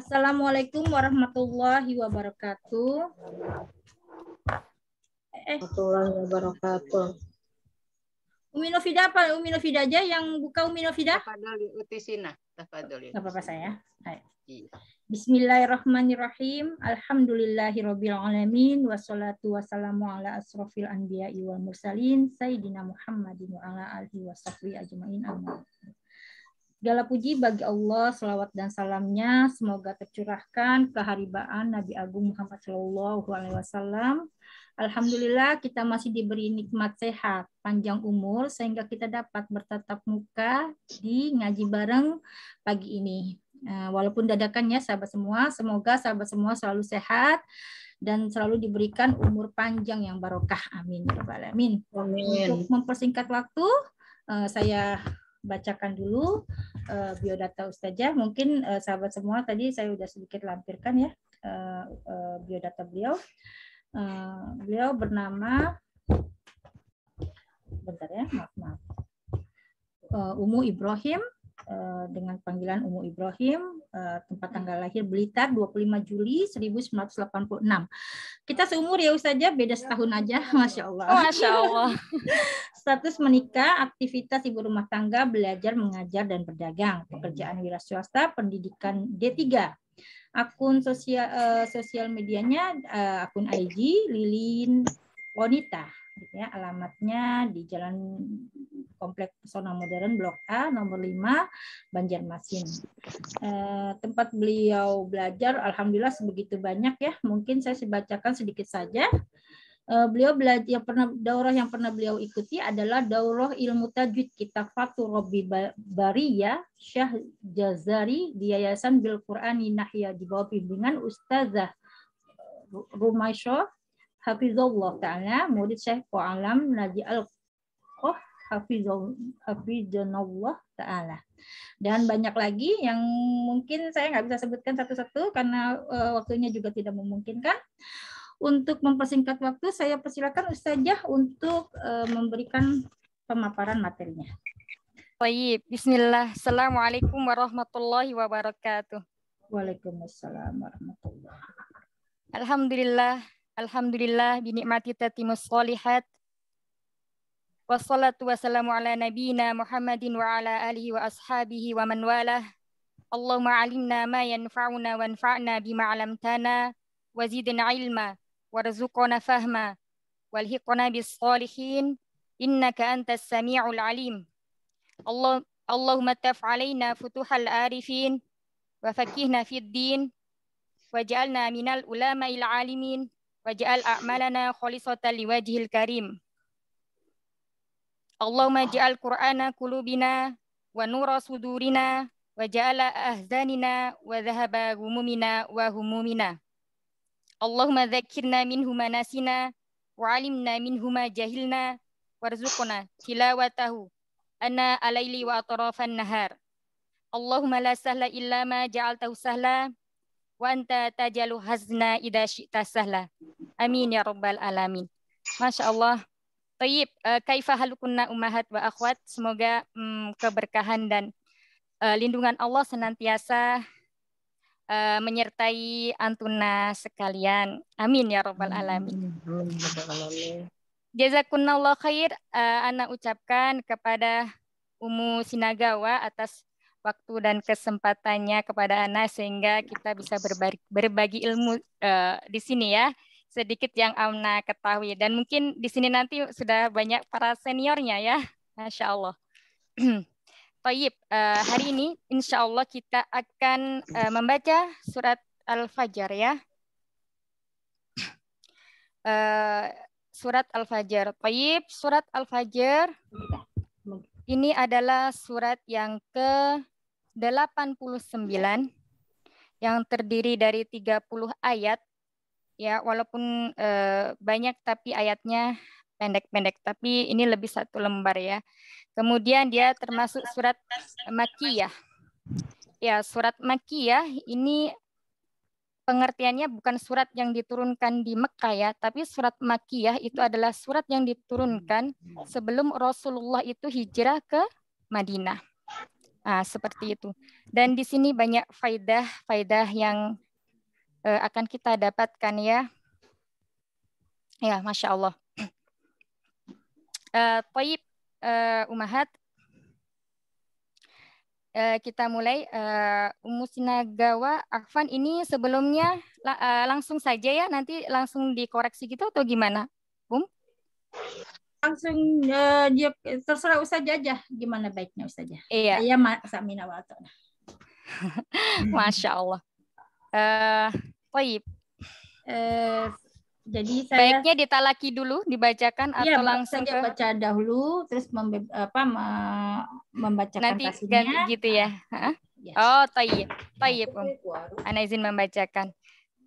Assalamualaikum warahmatullahi wabarakatuh. Eh, eh. Warahmatullahi wabarakatuh. Umi Novida apa Umi Novida aja yang buka Umi Novida? Tafadol Utisina. Tafadhol. apa-apa saya. Hai. Iya. Bismillahirrahmanirrahim. Alhamdulillahirabbil alamin wassalatu wassalamu ala asrofil anbiya'i wal mursalin sayyidina Muhammadin wa ala alihi washabbihi ajmain. Amin. Segala puji bagi Allah, selawat dan salamnya semoga tercurahkan keharibaan Nabi Agung Muhammad Shallallahu Alaihi Wasallam. Alhamdulillah kita masih diberi nikmat sehat, panjang umur sehingga kita dapat bertatap muka di ngaji bareng pagi ini. Eh, walaupun dadakan ya sahabat semua, semoga sahabat semua selalu sehat dan selalu diberikan umur panjang yang barokah. Amin. Ya Amin. Amin. Untuk mempersingkat waktu, eh, saya bacakan dulu uh, biodata Ustazah. Mungkin uh, sahabat semua tadi saya sudah sedikit lampirkan ya uh, uh, biodata beliau. Uh, beliau bernama bentar ya, maaf maaf. Uh, Umu Ibrahim Eh, dengan panggilan Umu Ibrahim, eh, tempat tanggal lahir Blitar 25 Juli 1986. Kita seumur ya saja beda setahun aja, Masya Allah. Oh, Masya Allah. Status menikah, aktivitas ibu rumah tangga, belajar, mengajar, dan berdagang. Pekerjaan wira swasta, pendidikan D3, akun sosial uh, eh, sosial medianya uh, akun IG Lilin Wanita gitu ya alamatnya di Jalan Komplek Pesona Modern Blok A nomor 5 Banjarmasin. Eh, tempat beliau belajar alhamdulillah sebegitu banyak ya. Mungkin saya sebacakan sedikit saja. Eh, beliau belajar yang pernah daurah yang pernah beliau ikuti adalah daurah ilmu tajwid Kitab Fatu Robi Baria Syah Jazari di Yayasan Bil Qur'ani Nahya di bawah bimbingan Ustazah Rumaisho hafizullah taala murid Syekh Alam Naji Al hafizullah taala dan banyak lagi yang mungkin saya nggak bisa sebutkan satu-satu karena eh, waktunya juga tidak memungkinkan untuk mempersingkat waktu saya persilakan Ustazah untuk eh, memberikan pemaparan materinya. Baik, bismillah. Assalamualaikum warahmatullahi wabarakatuh. Waalaikumsalam warahmatullahi wabarakatuh. Alhamdulillah, Alhamdulillah binikmati tatimus salihat, Wassalatu wassalamu ala nabiyina Muhammadin wa ala alihi wa ashabihi wa man walah. Allahumma alimna ma yanfa'una wanfa'na bima 'alamtana wa zidna ilma warzuqna fahma walhiqna bis salihin innaka antas samiul alim. Allah Allahumma taf alaina futuhal arifin wa fakihna fid din waj'alna minal ulama il alimin واجعل أعمالنا خالصة لوجه الكريم اللهم اجعل قرآن قلوبنا ونور صدورنا وجعل أهزاننا وذهب غمومنا وهمومنا اللهم ذكرنا منهما ناسنا وعلمنا منهما جهلنا وارزقنا تلاوته أنا الليل وأطراف النهار اللهم لا سهل إلا ما جعلته سهلا وأنت تجعل حزنا إذا شئت سهلا Amin ya rabbal alamin. Masya Allah. Tayyip, uh, eh, kaifah halukunna umahat wa akhwat. Semoga um, keberkahan dan uh, lindungan Allah senantiasa uh, menyertai antuna sekalian. Amin ya rabbal alamin. Ya Jazakunallah khair uh, Anak ucapkan kepada Umu Sinagawa atas waktu dan kesempatannya kepada Ana sehingga kita bisa berbagi, berbagi ilmu uh, di sini ya sedikit yang Amna ketahui dan mungkin di sini nanti sudah banyak para seniornya ya, masya Allah. Taib, eh, hari ini insya Allah kita akan eh, membaca surat Al-Fajr ya. Eh, surat Al-Fajr. Taib, surat Al-Fajr ini adalah surat yang ke-89 yang terdiri dari 30 ayat ya walaupun eh, banyak tapi ayatnya pendek-pendek tapi ini lebih satu lembar ya. Kemudian dia termasuk surat makiyah. Ya, surat makiyah ini pengertiannya bukan surat yang diturunkan di Mekah ya, tapi surat makiyah itu adalah surat yang diturunkan sebelum Rasulullah itu hijrah ke Madinah. Nah, seperti itu. Dan di sini banyak faidah-faidah yang uh, akan kita dapatkan ya. Ya, masya Allah. Uh, Taib uh, eh, Umahat, uh, kita mulai. Uh, Umu Sinagawa, Afan ini sebelumnya uh, langsung saja ya, nanti langsung dikoreksi gitu atau gimana, Um? Langsung uh, terserah Ustaz aja, gimana baiknya Ustaz aja. Iya. Iya, hmm. Masya Allah. Uh, Uh, jadi saya baiknya ditalaki dulu dibacakan iya, atau langsung saya ke... baca dahulu terus membe apa me membacakan nanti ganti gitu ya Uh, yes. Iya. oh toyib toyib um. ana izin membacakan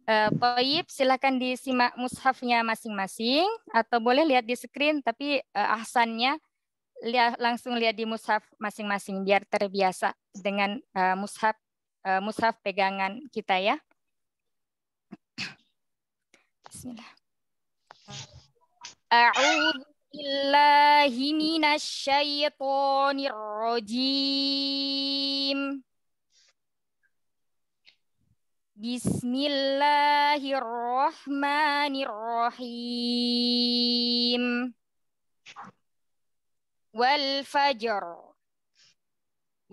uh, eh, toyib silahkan disimak mushafnya masing-masing atau boleh lihat di screen tapi uh, ahsannya lihat langsung lihat di mushaf masing-masing biar terbiasa dengan uh, mushaf uh, eh, mushaf pegangan kita ya. Bismillah. A'udzu billahi minasyaitonir rajim. Bismillahirrahmanirrahim. Wal fajr.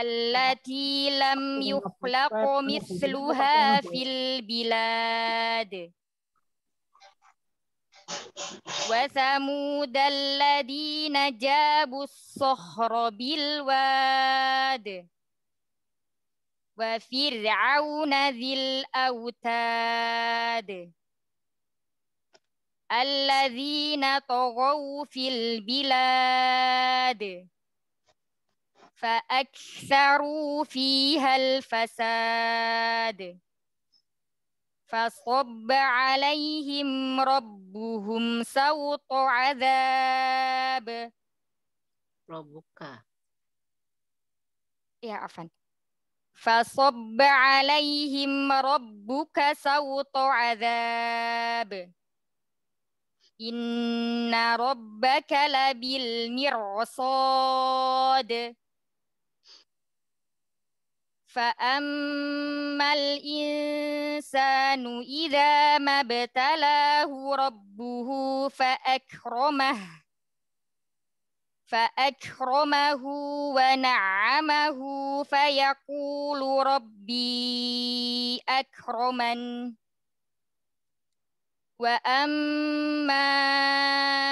التي لم يخلق مثلها في البلاد وثمود الذين جابوا الصخر بالواد وفرعون ذي الأوتاد الذين طغوا في البلاد فأكثروا فيها الفساد فصب عليهم ربهم سوط عذاب ربك يا إيه، عفوا فصب عليهم ربك سوط عذاب إن ربك لبالمرصاد فأما الإنسان إذا ما ابتلاه ربه فأكرمه فأكرمه ونعمه فيقول ربي أكرمن وأما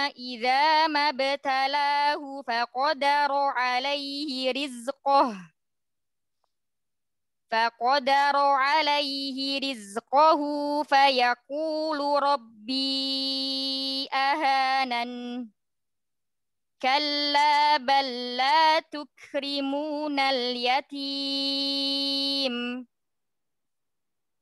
إذا ما ابتلاه فقدر عليه رزقه فقدر عليه رزقه فيقول ربي أهانن كلا بل لا تكرمون اليتيم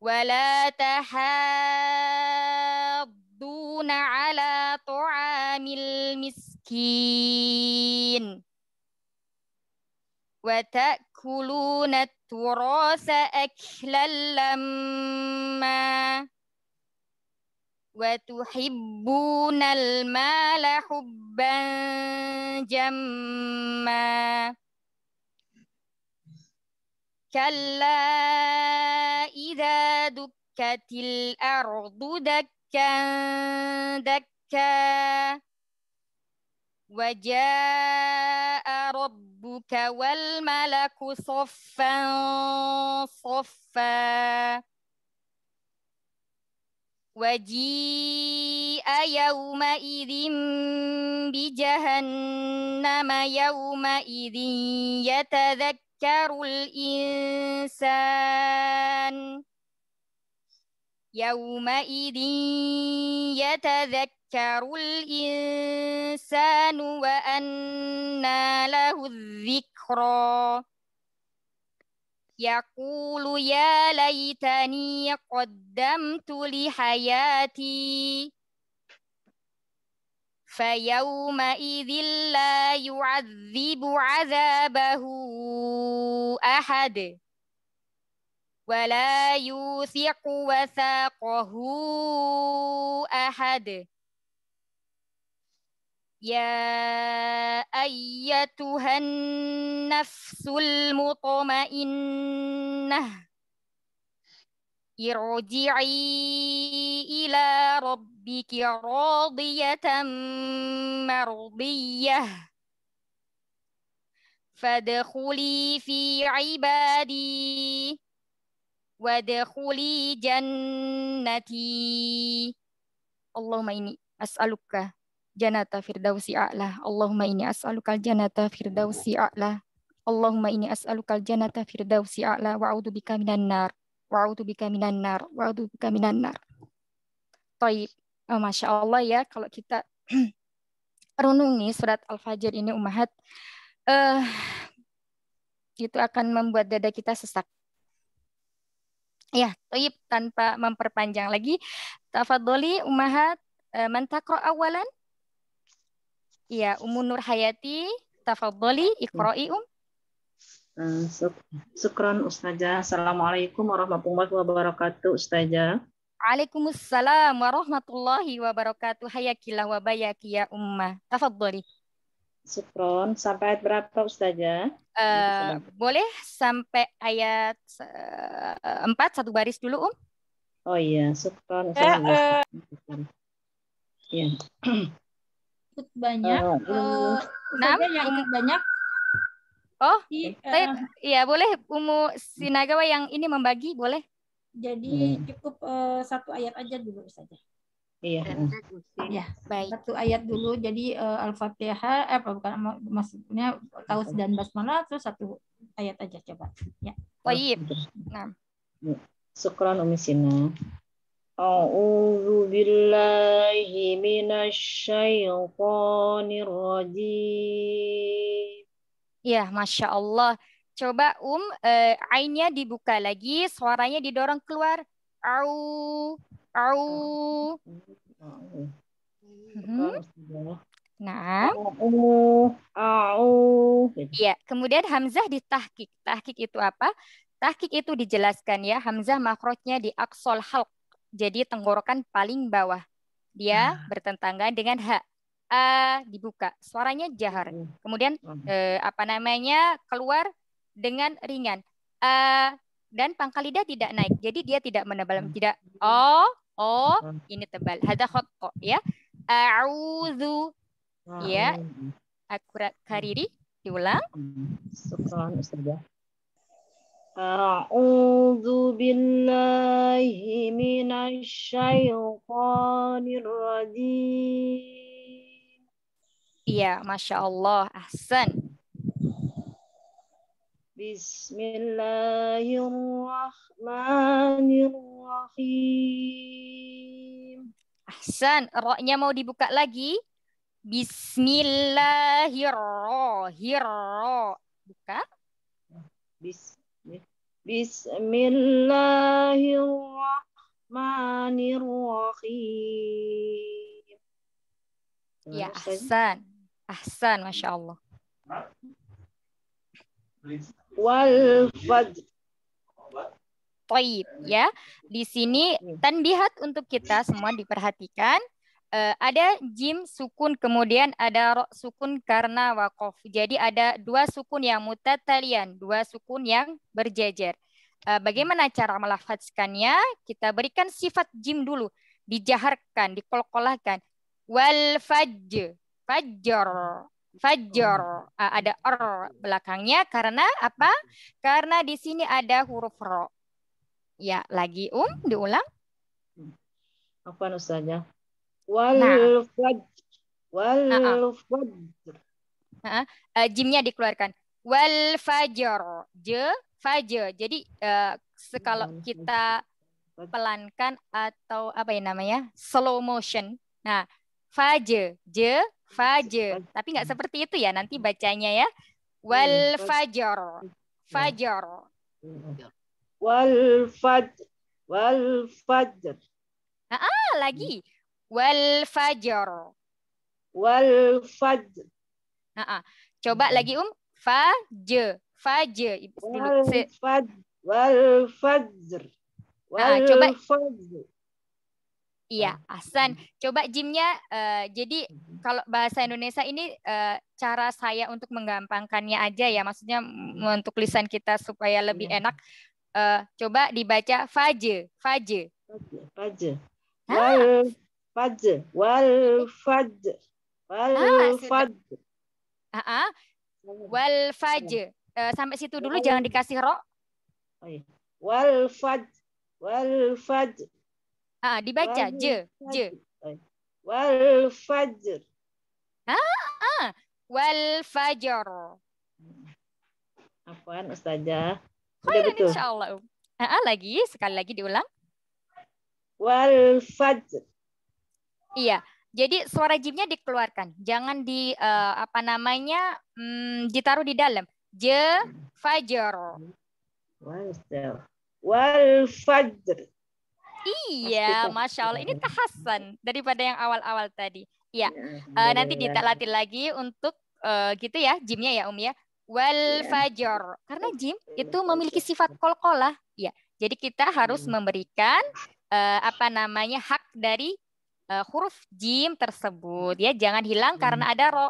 ولا تحاضون على طعام المسكين وتأكلون التراث أكلا لما وتحبون المال حبا جما كلا إذا دكت الأرض دكا دكا وجاء رب ربك والملك صفا صفا وجيء يومئذ بجهنم يومئذ يتذكر الإنسان يومئذ يتذكر الإنسان وأنى له الذكرى يقول يا ليتني قدمت لحياتي فيومئذ لا يعذب عذابه أحد ولا يوثق وثاقه أحد يا أيتها النفس المطمئنة ارجعي إلى ربك راضية مرضية فادخلي في عبادي wadkhuli jannati. Allahumma ini as'aluka janata firdausi a'la. Allahumma ini as'aluka janata firdausi a'la. Allahumma ini as'aluka janata firdausi a'la wa a'udzu bika minan nar. Wa a'udzu bika minan nar. Wa a'udzu bika minan nar. Taib. Oh, Masya Allah ya kalau kita renungi surat Al-Fajr ini eh uh, itu akan membuat dada kita sesak Ya, toib tanpa memperpanjang lagi. Tafadholi Umahat eh, man taqra awalan? Ya, Ummu Nur Hayati, tafadholi ya. iqra'i um. Eh, Sukron Ustazah. Assalamualaikum warahmatullahi wabarakatuh Ustazah. Waalaikumsalam warahmatullahi wabarakatuh. Hayakillah wa ya Ummah. Tafadholi. Sukron sampai ayat berapa Ustazah? Uh, boleh sampai ayat eh, empat satu baris dulu Um. Oh iya, Sukron. Ya, uh, ya. banyak. Oh, iya. eh, enam uh, yang ikut banyak. Oh, iya uh, iya boleh Umu Sinagawa yang ini membagi boleh. Jadi hmm. cukup uh, satu ayat aja dulu saja. Iya. Ya, baik. Satu ayat dulu. Jadi uh, Al-Fatihah eh bukan maksudnya taus dan basmalah terus satu ayat aja coba. Ya. Baik. Iya. Nah. Ya. Syukran Umi Sina. A'udzu billahi minasy rajim. Ya, Masya Allah. Coba Um, uh, ainnya dibuka lagi, suaranya didorong keluar au hmm? au Nah, au, au, gitu. Iya, kemudian hamzah ditahkik. Tahkik itu apa? Tahkik itu dijelaskan ya, hamzah makrotnya di aksol halq. Jadi tenggorokan paling bawah. Dia hmm. bertentangan dengan ha. A dibuka, suaranya jahar. Hmm. Kemudian eh, apa namanya? keluar dengan ringan. A dan pangkal lidah tidak naik. Jadi dia tidak menebal, hmm. tidak oh, oh, hmm. ini tebal. Hada khotko ya. A'udzu ah, ya. Akurat hmm. kariri diulang. Sekarang Ustazah. A'udzu billahi minasy syaithanir rajim. Iya, Masya Allah. Ahsan. Bismillahirrahmanirrahim. Ahsan, roknya mau dibuka lagi. Bismillahirrahmanirrahim. Buka. Bismillahirrahmanirrahim. Ya, Ahsan. Ahsan, Masya Allah wal fajr. Taib ya. Di sini hmm. tanbihat untuk kita semua diperhatikan. Uh, ada jim sukun kemudian ada ro sukun karena wakof. Jadi ada dua sukun yang mutatalian, dua sukun yang berjejer. Uh, bagaimana cara melafazkannya? Kita berikan sifat jim dulu, dijaharkan, dikolkolahkan. Wal fajr, fajr Fajr uh, ada r belakangnya karena apa? Karena di sini ada huruf r Ya, lagi Um diulang. Apa nusanya? Wal nah. Wal fajr. Eh, jimnya dikeluarkan. Wal fajr. Je fajr. Jadi uh, eh, kalau kita pelankan atau apa ya namanya? slow motion. Nah, fajr je Fajr. Tapi nggak hmm. seperti itu ya nanti hmm. bacanya ya. Hmm, Wal fajr. Fajr. Wal fajr. Wal fajr. Ah, ah lagi. Wal fajr. Wal fajr. Ah, ah. Coba lagi Um. Fajr. Fajr. Wal fajr. Wal fajr. Ah, Wal fajr. Coba. Fajr. Iya, asan. Hmm. Coba Jimnya, uh, eh, jadi hmm. kalau bahasa Indonesia ini uh, cara saya untuk menggampangkannya aja ya, maksudnya untuk lisan kita supaya lebih iya. enak. Uh, coba dibaca faje, faje. Faje, ah. wal faje, wal faje, wal ah, faje. Ah, wal faje. Uh, sampai situ dulu, wal. jangan dikasih ro. Oh, iya. Wal faje, wal faje. Ah, dibaca wal je, je. Eh, wal fajr. Ah, ah. Wal fajr. Hmm. Apaan Ustazah? Udah betul. Gitu? Insyaallah. Ah, ah, lagi sekali lagi diulang. Wal fajr. Iya. Jadi suara jimnya dikeluarkan, jangan di uh, apa namanya um, ditaruh di dalam. Je fajr. Wal fajr. Iya, masya Allah. Ini tahasan daripada yang awal-awal tadi. Iya. Uh, nanti latih lagi untuk uh, gitu ya, gymnya ya Um. ya. Wal iya. fajar Karena gym iya, itu memiliki sifat kol kolkolah. Ya. Jadi kita harus hmm. memberikan uh, apa namanya hak dari uh, huruf jim tersebut ya jangan hilang hmm. karena ada ro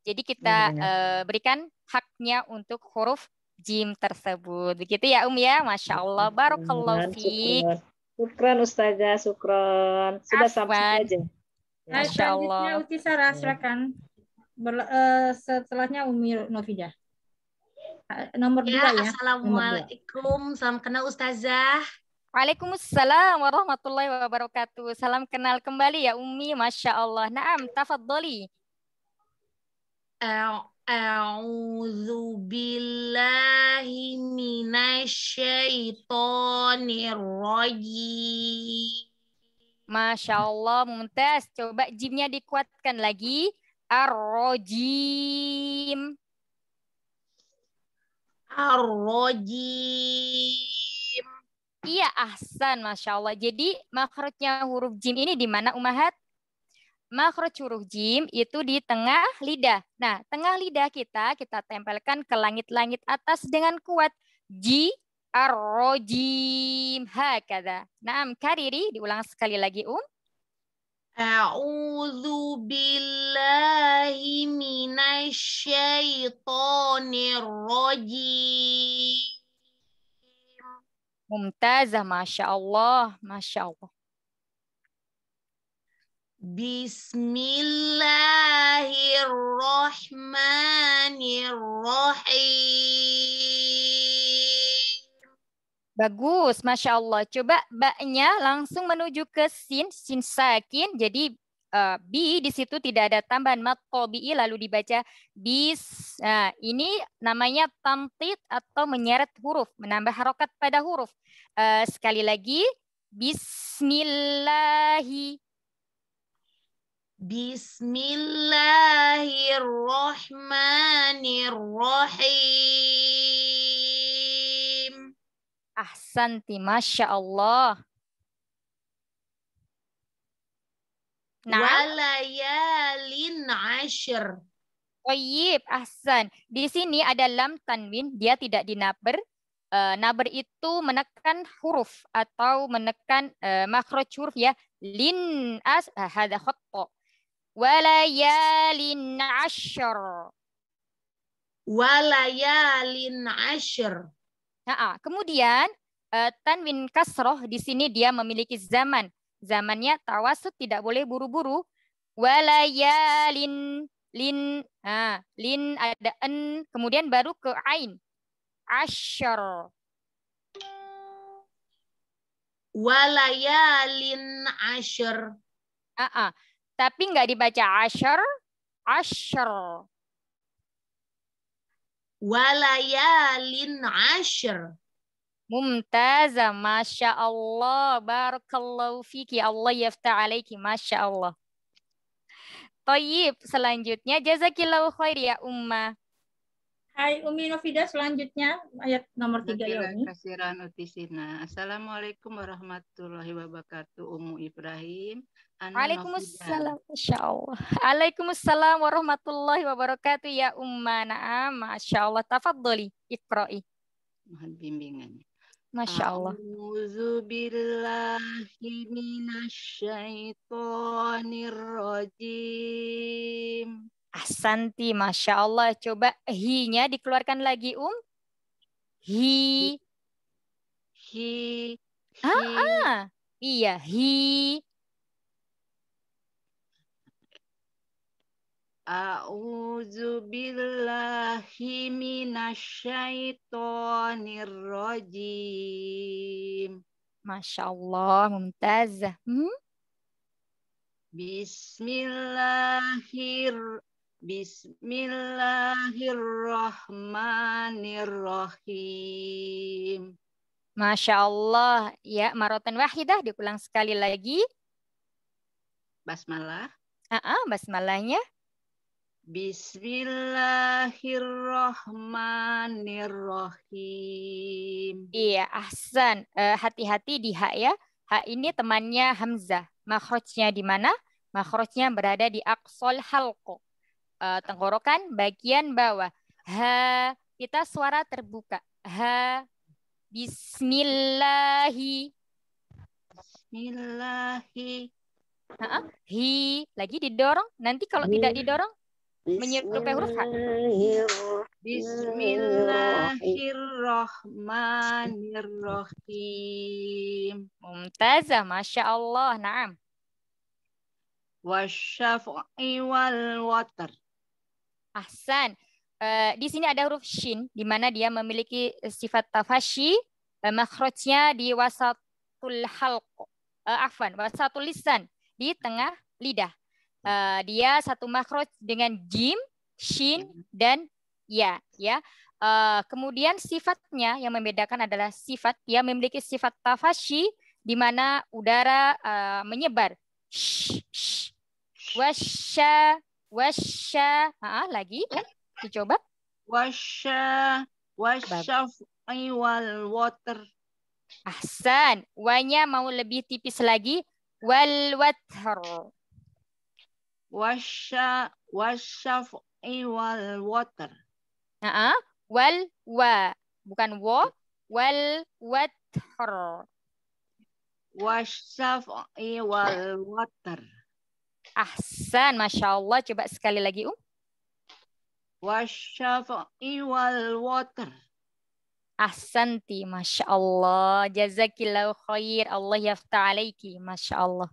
jadi kita uh, berikan haknya untuk huruf jim tersebut begitu ya um ya masya allah barokallahu Ya, Sukron, Ustazah, sukron. Sudah Afwan. sampai aja. Masya Allah. Uti Sarah, iya. silakan. Ber, eh, setelahnya Umi Novida. Eh, nomor ya, dua ya. Assalamualaikum. Salam kenal Ustazah. Waalaikumsalam warahmatullahi wabarakatuh. Salam kenal kembali ya Umi. Masya Allah. Naam, tafadholi. Uh, eh, A'udzu billahi minasyaitonir rajim. Masyaallah Mumtaz. Coba jimnya dikuatkan lagi. ar rajim ar rajim Iya, ahsan. Masyaallah. Jadi, makhrajnya huruf jim ini di mana, Umahat? Makhraj huruf jim itu di tengah lidah. Nah, tengah lidah kita kita tempelkan ke langit-langit atas dengan kuat. Ji arrojim rojim Hakada. Naam, kariri. Diulang sekali lagi, Um. A'udzu billahi minasyaitonir rajim. Mumtazah, Masya Allah. Masya Allah. Bismillahirrahmanirrahim. Bagus, Masya Allah. Coba baknya langsung menuju ke sin, sin sakin. Jadi uh, bi di situ tidak ada tambahan mat bi lalu dibaca bis. Nah, ini namanya tamtid atau menyeret huruf, menambah harokat pada huruf. Uh, sekali lagi, Bismillahirrahmanirrahim. Bismillahirrahmanirrahim. Ahsanti, Masya Allah. Nah. Walayalin ashr. Wajib, ahsan. Di sini ada lam tanwin, dia tidak dinaber. Uh, eh, naber itu menekan huruf atau menekan uh, makhraj huruf ya. Lin as uh, eh, hada khotto. Walayalin ashr. Walayalin ashr. Nah, kemudian eh, tanwin kasroh di sini dia memiliki zaman. Zamannya tawasud tidak boleh buru-buru. Walayalin lin ha, lin ada en kemudian baru ke ain ashr walayalin ashr ah, ah tapi nggak dibaca Asher, Asher. Walayalin asher Mumtaza, Masya Allah. Barakallahu fiki. Allah yafta alaiki. Masya Allah. Toyib, selanjutnya. Jazakillahu khair ya Umma. Hai Umi Novida, selanjutnya ayat nomor tiga ya Umi. Kasiran Assalamualaikum warahmatullahi wabarakatuh. Umu Ibrahim. Waalaikumsalam insyaallah. Waalaikumsalam warahmatullahi wabarakatuh ya Umma Na'am. masyaAllah Allah. Tafadholi. Iqra'i. Mohon bimbingannya. Masya Allah. A'udzu billahi minasyaitonir rajim. Asanti, Masya Allah. Coba hi-nya dikeluarkan lagi, Um. Hi. Hi. Ah, hi. Ah, ah. Iya, hi. A'udzu billahi minasyaitonir rajim. Masya Allah, Mumtaz. Hmm? Bismillahir Bismillahirrahmanirrahim. Masya Allah. Ya, marotan wahidah diulang sekali lagi. Basmalah. Ah, uh -uh, basmalahnya. Bismillahirrohmanirrohim. Iya, Ahsan. hati eh, hati-hati di H ya. H ini temannya Hamzah. Makhrajnya di mana? Makhrajnya berada di aksol halko. Uh, eh, tenggorokan bagian bawah. H kita suara terbuka. H bismillahi. Bismillahi. Ha, hi, lagi didorong. Nanti kalau hi. tidak didorong, menyerupai huruf H. Bismillahirrohmanirrohim. Mumtazah, Masya Allah. Naam. Wasyafu'i wal watar. Ahsan. Uh, di sini ada huruf shin, di mana dia memiliki sifat tafashi, uh, eh, makhrajnya di wasatul halq, uh, eh, afan, wasatul lisan, di tengah lidah. Uh, dia satu makro dengan jim, shin ya. dan ya, ya. Uh, kemudian sifatnya yang membedakan adalah sifat dia memiliki sifat tafashi di mana udara uh, menyebar. Washa, washa washa. Ah, lagi ya. Dicoba. washa. washa wal water. Ahsan. Wanya mau lebih tipis lagi. Wal water washa washaf wal water. Heeh. Uh Wal wa bukan wo, wal water. Washaf wal water. Ahsan, Masya Allah. Coba sekali lagi, Um. washaf wal water. Ahsanti, Masya Allah. Jazakillahu khair. Allah yafta alaiki, Masya Allah.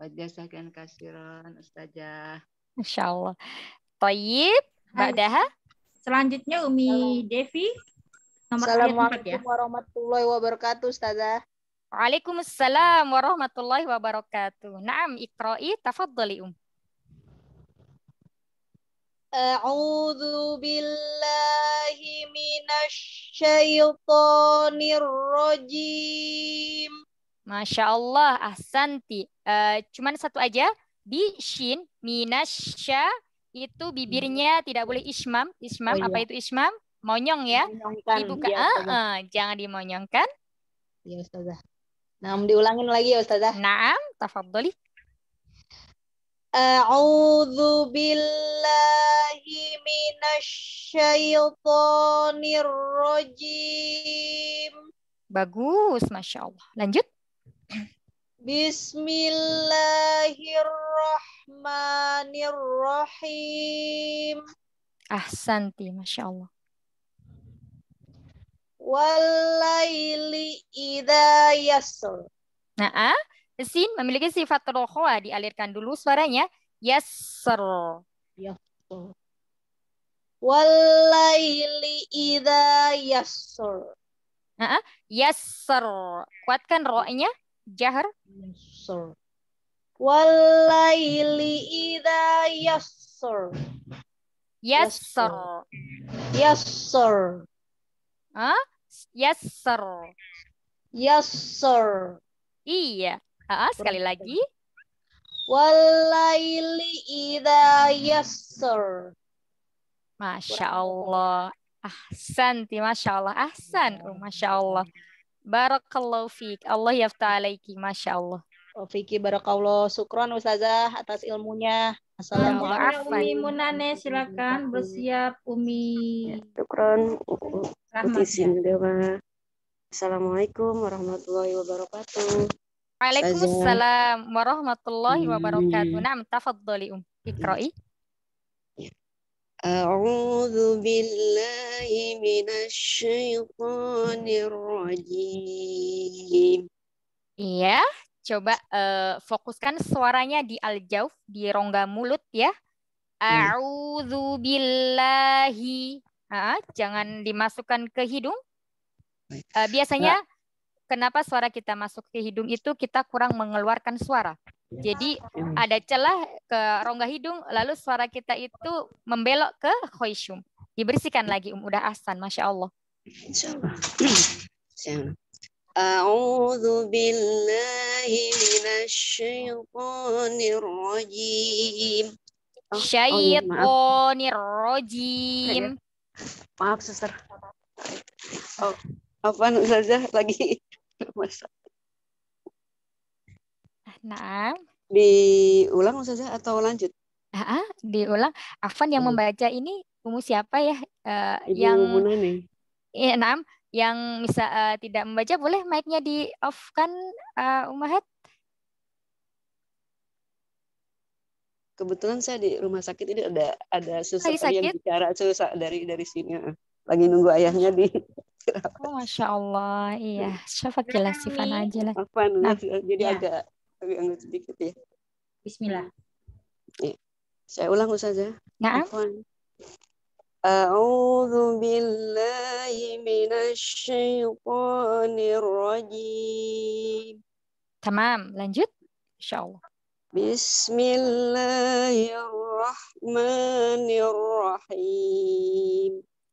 Wajazakan kasiron, Ustazah. Insya Allah. Toyib, Mbak Daha. Selanjutnya Umi Halo. Devi. Nomor Assalamualaikum ya. warahmatullahi wabarakatuh, Ustazah. Waalaikumsalam warahmatullahi wabarakatuh. Naam, ikra'i, tafadzali um. أعوذ بالله من الشيطان الرجيم Masya Allah, ahsanti. Uh, cuman satu aja, bi shin minasya itu bibirnya hmm. tidak boleh ismam. Ismam oh, iya. apa itu ismam? Monyong ya. Dibuka. Ya, uh, uh, jangan dimonyongkan. Ya, Ustazah. Nah, diulangin lagi ya, Ustazah. Naam, tafadhali. A'udzu billahi minasyaitonir rajim. Bagus, Masya Allah. Lanjut. Bismillahirrahmanirrahim. Ahsanti, Masya Allah. Walaili idha yasr. Nah, sin memiliki sifat rokhwa. Dialirkan dulu suaranya. Yasr. Yasr. Walaili idha yasr. Nah, yasr. Kuatkan rohnya. Jahar? Yasur. Walaili ida yasur. Yasur. Yasur. ah Yasur. Yasur. Iya. Ah, sekali lagi. Walaili ida yasur. Masya Allah. Ahsan, oh, Masya Allah. Ahsan, Masya Allah. Barakallahu fiik. Allah yafta alaiki. Masya Allah. Fiki barakallahu Sukron Ustazah atas ilmunya. Ya Assalamualaikum. Umi Munane silakan bersiap Umi. Ya, Sukron. Assalamualaikum warahmatullahi wabarakatuh. Waalaikumsalam warahmatullahi wabarakatuh. Naam tafaddali Um. Ikra'i. أعوذ بالله من الشيطان الرجيم Iya, coba uh, fokuskan suaranya di aljauf, di rongga mulut ya. Hmm. A'udzu billahi. jangan dimasukkan ke hidung. Uh, biasanya nah. kenapa suara kita masuk ke hidung itu kita kurang mengeluarkan suara. Ya. Jadi iya. ada celah ke rongga hidung, lalu suara kita itu membelok ke khoisyum. Dibersihkan lagi, Um. Udah asan, Masya Allah. Insya Allah. أعوذ بالله من الشيطان maaf suster oh, apa Ustazah lagi masak Nah. Diulang saja atau lanjut? Ah, diulang. Afan yang hmm. membaca ini umum siapa ya? Uh, Ibu yang Munani. Iya, enam. Yang bisa uh, tidak membaca boleh mic-nya di off kan uh, eh, Umahat? Kebetulan saya di rumah sakit ini ada ada sesuatu yang bicara susah dari dari sini. Lagi nunggu ayahnya di Oh, Masya Allah, iya. jelas, hmm. sifan aja lah. Afan, nah, jadi ya. agak agak sedikit ya. Bismillah. Ya. Saya ulang saja. Nah. أعوذ بالله من الشيطان الرجيم تمام lanjut إن شاء الله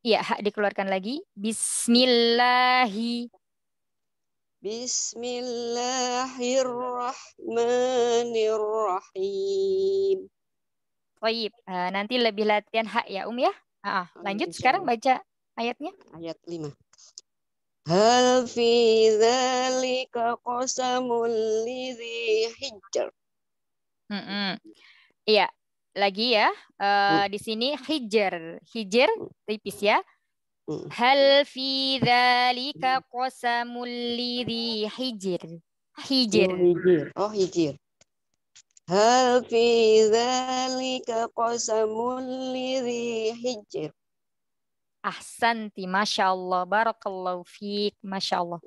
hak dikeluarkan lagi. Bismillahi. Bismillahirrahmanirrahim. Baik, Uh, eh, nanti lebih latihan hak ya, Um ya. Uh, lanjut sekarang baca ayatnya. Ayat 5. Hal fi dzalika qasamul lidhi hijr. Mm -mm. Iya, lagi ya. Uh, Di sini hijr. Hijr tipis ya. Hal fi dzalika qasamul lidhi hijir. Hijir. Oh, hijir. Oh, hijir. Hal fi dzalika qasamul lidhi hijir. Ahsanti, Masya Allah. Barakallahu fiik, Masya Allah.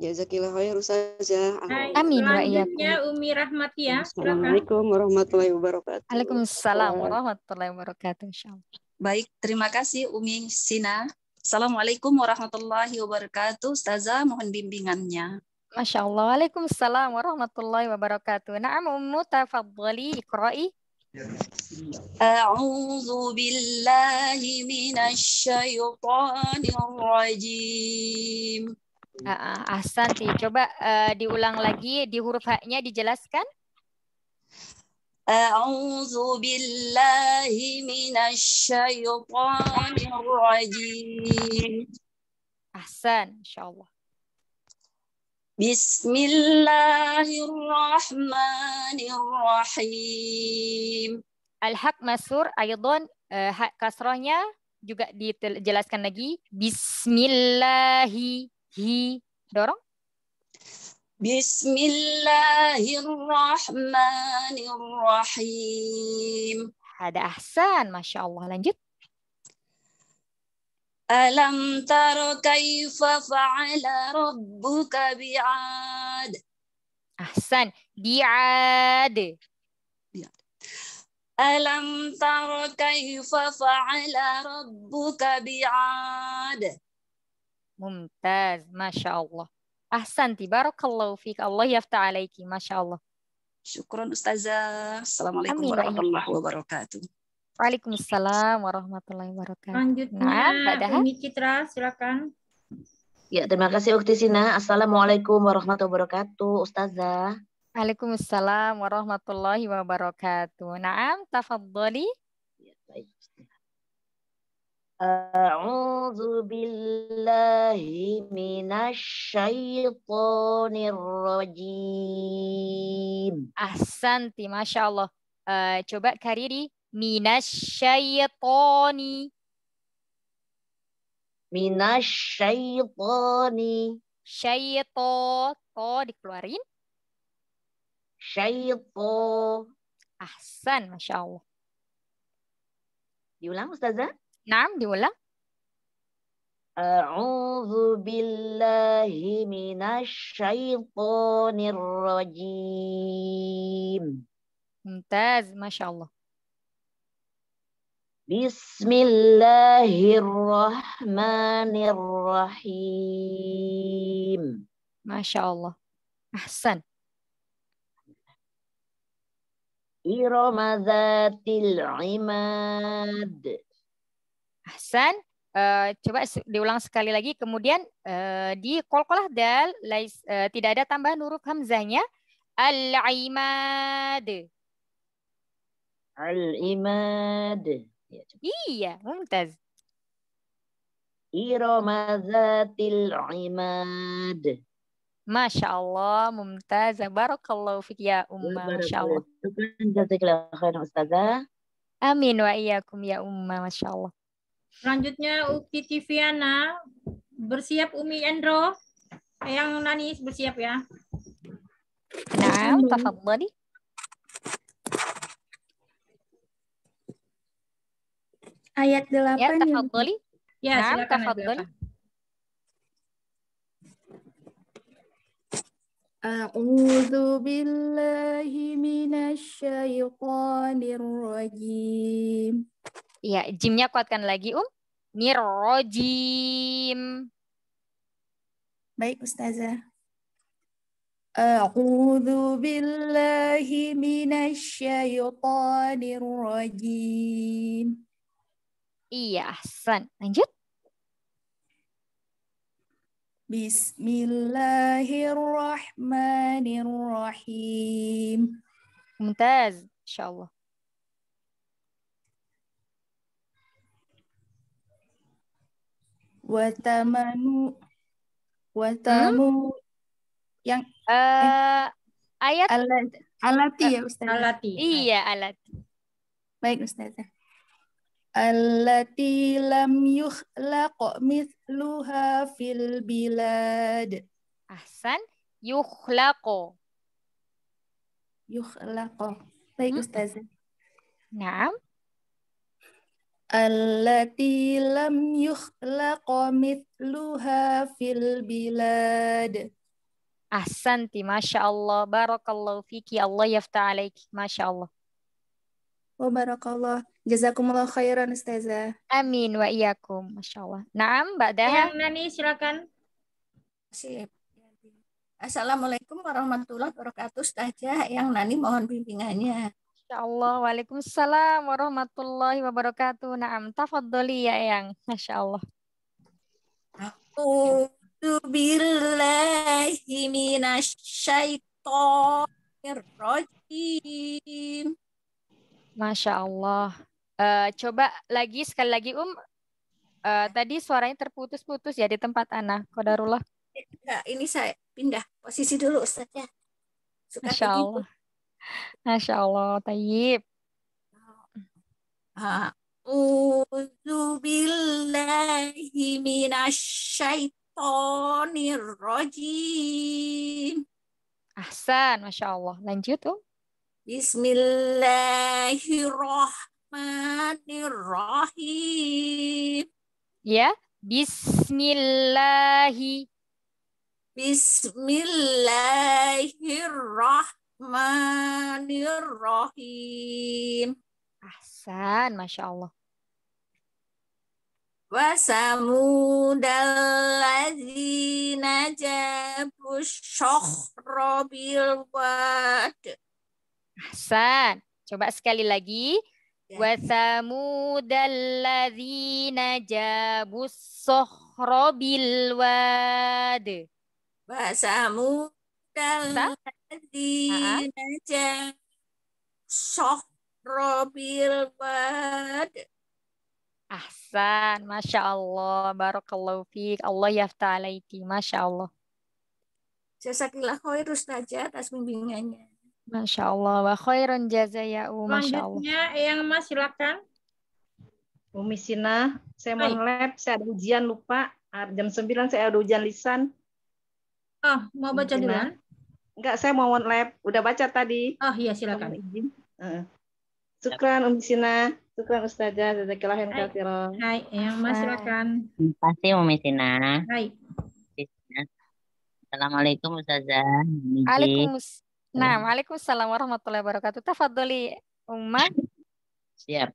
Jazakillah khair Ustazah. Amin ya. Selanjutnya iyyakum. Umi Rahmatia. Ya. Assalamualaikum warahmatullahi wabarakatuh. Waalaikumsalam warahmatullahi wabarakatuh. Allah. Baik, terima kasih Umi Sina. Assalamualaikum warahmatullahi wabarakatuh. Ustazah, mohon bimbingannya. Masya Allah. Waalaikumsalam warahmatullahi wabarakatuh. Naam Ummu, tafadhali, ikra'i. A'udhu billahi minas coba eh, diulang lagi di huruf H-nya dijelaskan. أعوذ بالله من الشيطان الرجيم أحسن إن شاء الله بسم الله Al-Haq Masur Aydan uh, eh, kasrohnya juga dijelaskan lagi Bismillahi dorong بسم الله الرحمن الرحيم ada ahsan Masya Allah lanjut Alam taro kaifa rabbuka bi'ad Ahsan bi'ad Alam taro kaifa rabbuka bi'ad Mumtaz Masya Allah Ahsanti, barakallahu fiik. Allah yafta alaiki. Masya Allah. Syukron Ustazah. Assalamualaikum Amin. warahmatullahi wabarakatuh. Waalaikumsalam warahmatullahi wabarakatuh. Lanjutnya, nah, Umi Citra, silakan. Ya, terima kasih Ukti Sina. Assalamualaikum warahmatullahi wabarakatuh, Ustazah. Waalaikumsalam warahmatullahi wabarakatuh. Naam, tafadhali. أعوذ بالله من الشيطان الرجيم أحسنتي ما شاء الله uh, coba kariri minasyaitani minasyaitani syaito to dikeluarin syaito ahsan masya Allah diulang ustazah نعم دي ولا أعوذ بالله من الشيطان الرجيم ممتاز ما شاء الله بسم الله الرحمن الرحيم ما شاء الله أحسن إرم ذات العماد Hasan Uh, eh, coba diulang sekali lagi. Kemudian uh, di kolkolah dal lais, uh, tidak ada tambahan huruf hamzahnya. Al-imad. Al-imad. Ya, iya, mumtaz. Iramazatil imad. Masya Allah, mumtazah. Barakallahu fiqh ya Umma. Masya Allah. Amin wa iyakum ya Umma. Masya Allah. Selanjutnya Uki Tiviana, bersiap Umi Endro. Yang Nani bersiap ya. Nah, tafadhali. Ayat 8. Ya, tafadhali. Ya, nah, tafadhali. Iya, jimnya kuatkan lagi, Um. Nirojim. Baik, Ustazah. أعوذ بالله من الشيطان Iya, Hasan. Lanjut. Bismillahirrahmanirrahim. Mumtaz, insyaallah. watamanu watamu hmm? yang uh, eh, ayat eh, alat, alati ya Ustaz. Alati. Iya, alati. Baik Ustaz. alati lam yukhlaq mithluha fil bilad. Ahsan, yukhlaqo. Yukhlaqo. Baik hmm? Ustaz. Naam allati lam yukhlaqa mithluha fil bilad. Ahsanti, Masya Allah. Barakallahu fiki. Allah yafta alaiki. Masya Allah. Wa barakallah. Jazakumullah khairan, Ustazah. Amin wa iyakum. Masya Allah. Naam, Mbak Daha. Ya, Nani, silakan. Sip. Assalamualaikum warahmatullahi wabarakatuh, Ustazah. Yang Nani mohon bimbingannya. Masya Allah. Waalaikumsalam warahmatullahi wabarakatuh. Naam. tafadzoli ya, yang. Masya Allah. A'udzu billahi minasyaitonir Masya Allah. Uh, coba lagi sekali lagi Um. Uh, tadi suaranya terputus-putus ya di tempat Ana. Kodarullah. Enggak, ini saya pindah posisi dulu Ustaz ya. Suka Masya Allah. Begitu. Masya Allah, Tayyip. Ah, A'udzu billahi minasyaitonir rajim. Ahsan, Masya Allah. Lanjut, tuh. Bismillahirrahmanirrahim. Ya, Bismillahi. Bismillahirrahmanirrahim. Bismillahirrahmanirrahim. Ahsan, Masya Allah. Wasamudallazi najabus syokhra bilwad. Ahsan, coba sekali lagi. Ya. wasamu Wasamudallazi najabus syokhra bilwad. Wasamudallazi di shock robil bad. Ahsan, Masya Allah, barokallahu fiq Allah yafta alaiki, Masya Allah. Jazakillah khairus saja atas bimbingannya. Masya Allah, wa khairun jazaya U, Masya Allah. Selanjutnya, yang Mas silakan. Umi Sina, saya mau lab, saya ada ujian lupa. Jam sembilan saya ada ujian lisan. Oh, mau baca dulu. Enggak, saya mau one lab. Udah baca tadi. Oh iya, silakan. izin, Uh. Sukran Umi Sina, Sukran Ustazah, Jazakallah khairan katsiran. Hai, ya Mas silakan. Pasti Umi Sina. Hai. Assalamualaikum Ustazah. Waalaikumsalam. Nah, Waalaikumsalam warahmatullahi wabarakatuh. Tafadoli Umat. Siap.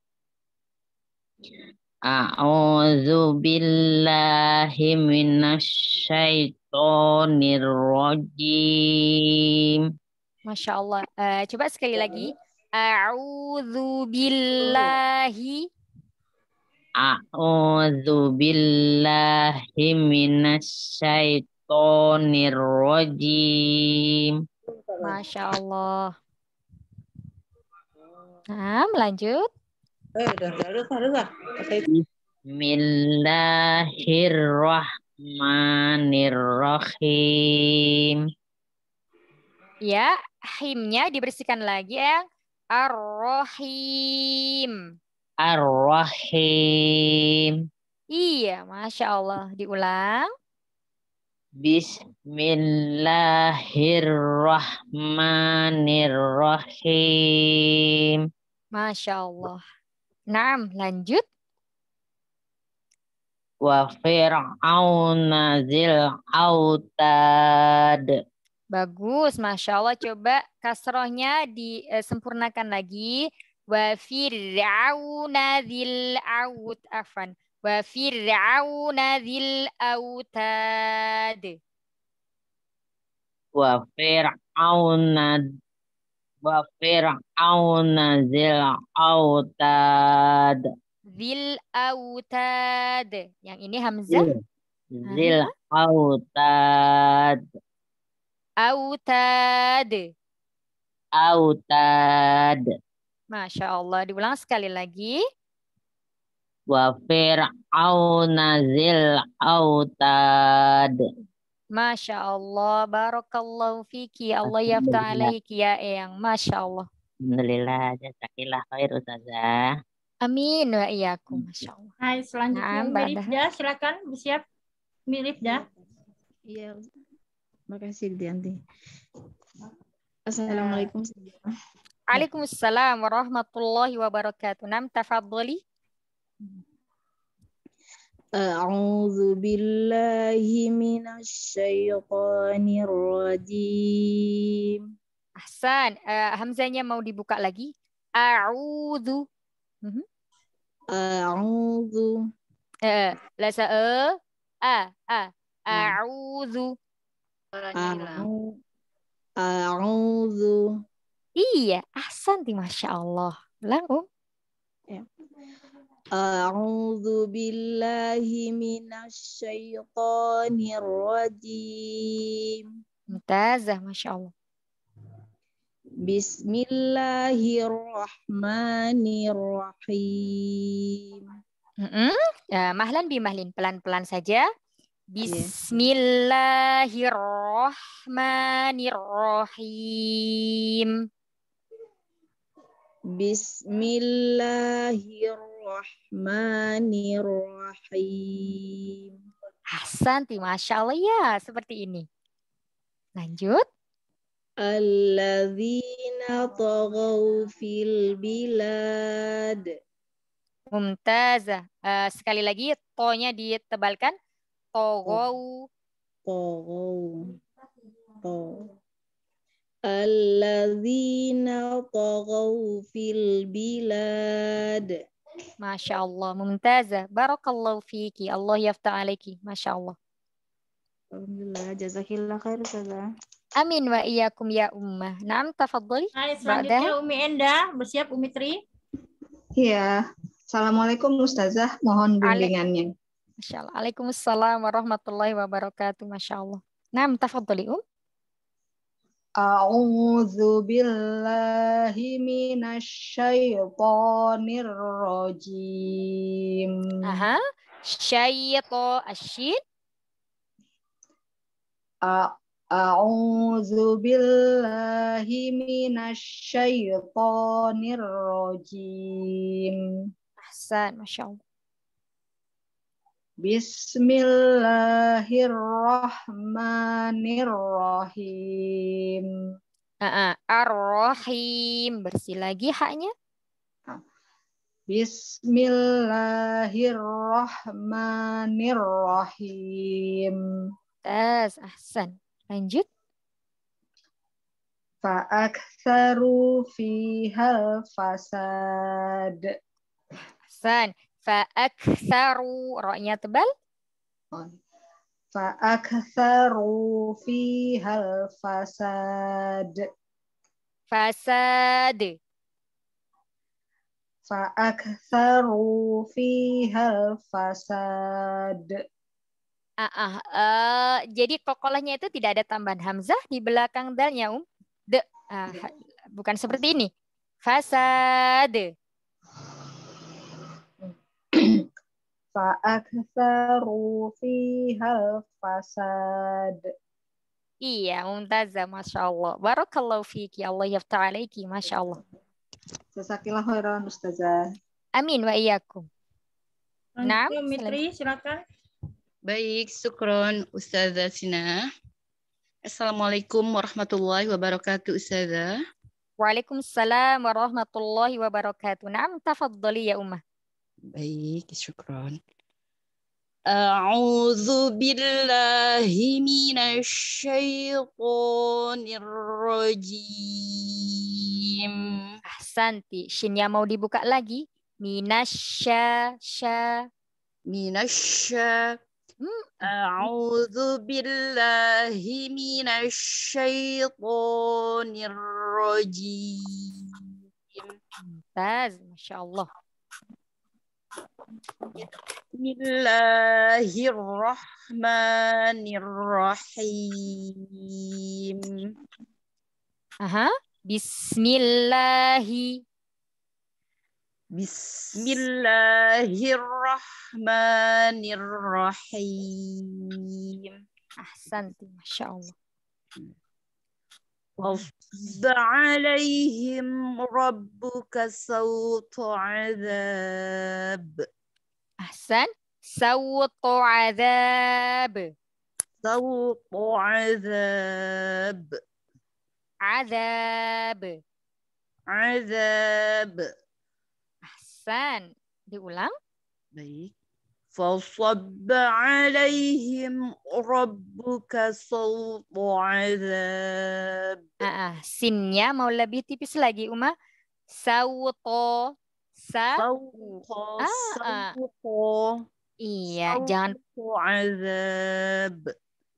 A'udzu billahi minasyaitonir rajim. Masya Allah. Uh, coba sekali lagi. A'udzu billahi A'udzu billahi minasyaitonir rajim. Masya Nah, lanjut. Eh, Bismillahirrahmanirrahim. Ya, himnya dibersihkan lagi ya. Ar-Rahim. Ar-Rahim. Iya, Masya Allah. Diulang. Bismillahirrahmanirrahim. Masya Allah. Naam, lanjut. Wa fir'auna zil autad. Bagus, Masya Allah. Coba kasrohnya disempurnakan lagi. Wa fir'auna zil aut. Afan. Wa fir'auna zil autad. Wa fir'auna wa fir'auna zil autad zil autad yang ini hamzah iya. zil autad autad autad Masya Allah, diulang sekali lagi. Wa fir'auna zil autad. Masya Allah, barokallahu fiki, Allah yafta alaiki ya Eyang, Masya Allah. Alhamdulillah, jazakillah khair Ustazah. Amin wa iyakum, Masya Allah. Hai, nah, selanjutnya nah, Mirifda, ya, silakan bersiap Mirifda. Ya. Iya, makasih Dianti. Assalamualaikum. Waalaikumsalam warahmatullahi wabarakatuh. Nam tafadhali. أعوذ بالله من الشيطان الرجيم Ahsan, uh, eh, Hamzanya mau dibuka lagi. أعوذ. أعوذ. hmm A'udhu. Uh, eh, eh, lasa e, a, a. A'udhu. A'udhu. Iya, Ahsan, Masya Allah. A'udzu billahi minasyaitonir rajim. Mutazah masyaallah. Bismillahirrahmanirrahim. Mm-hmm. Ya, mahlan bi mahlin pelan-pelan saja. Iya. Bismillahirrahmanirrahim. Bismillahirrahmanirrahim. Bismillahirrahmanirrahim. Hasanti, Masya Allah ya, seperti ini. Lanjut. Alladzina tagaw fil bilad. Mumtazah. Uh, sekali lagi, to-nya ditebalkan. Tagaw. Tagaw. al Alladzina tagaw fil bilad. Masya Allah, mumtazah. Barakallahu fiki. Allah yafta alaiki. Masya Allah. Alhamdulillah, jazakillah khair Ustazah. Amin wa iyyakum ya ummah. Naam tafadli? Hai, selanjutnya Umi Enda, bersiap Umi Tri. Iya. Assalamualaikum Ustazah, mohon bimbingannya. Masya Allah. Waalaikumsalam warahmatullahi wabarakatuh. Masya Allah. Naam tafadli Um. A'udzu billahi minasyaitonir rajim. Aha. Syaito asyid. A'udzu billahi minasyaitonir Ahsan, masyaallah. Bismillahirrahmanirrahim. Ar-Rahim. Bersih lagi haknya. Ah. Bismillahirrahmanirrahim. Tes ahsan. Lanjut. Fa'aktharu fihal fasad. Ahsan. Fa'aktharu, ronya tebal. Fa'aktharu fihal fasad. Fasad. Fa'aktharu fihal fasad. Ah, ah, uh, jadi kokolahnya itu tidak ada tambahan hamzah di belakang dalnya, Um. De, uh, bukan seperti ini. Fasad. fa'aktharu al fasad. Iya, mumtazah, Masya Allah. Barakallahu fiki, Allah yafta'alaiki, Masya Allah. Sesakilah khairan, Ustazah. Amin, wa iyakum. Nah, Mitri, silakan. Baik, syukron Ustazah Sina. Assalamualaikum warahmatullahi wabarakatuh, Ustazah. Waalaikumsalam warahmatullahi wabarakatuh. Naam, tafadzali ya Ummah. Baik, syukron. A'udzu billahi minasyaitonir rajim. Ahsanti. Shinnya mau dibuka lagi? Minasya sya. Hmm. Minasya. A'udzu billahi minasyaitonir rajim. Baz, masyaallah. بسم الله الرحمن الرحيم أها بسم الله بسم الله الرحمن الرحيم أحسنت ما شاء الله وَفَضَّ عَلَيْهِمْ رَبُّكَ سَوْطَ عَذَابٍ أحسن سوط عذاب سوط عذاب عذاب عذاب أحسن diulang baik فصب عليهم رَبُّكَ سوط عذاب ah, ah. sinnya mau lebih tipis lagi Uma sauto sa sauto ah, ah. sauto iya sauto jangan azab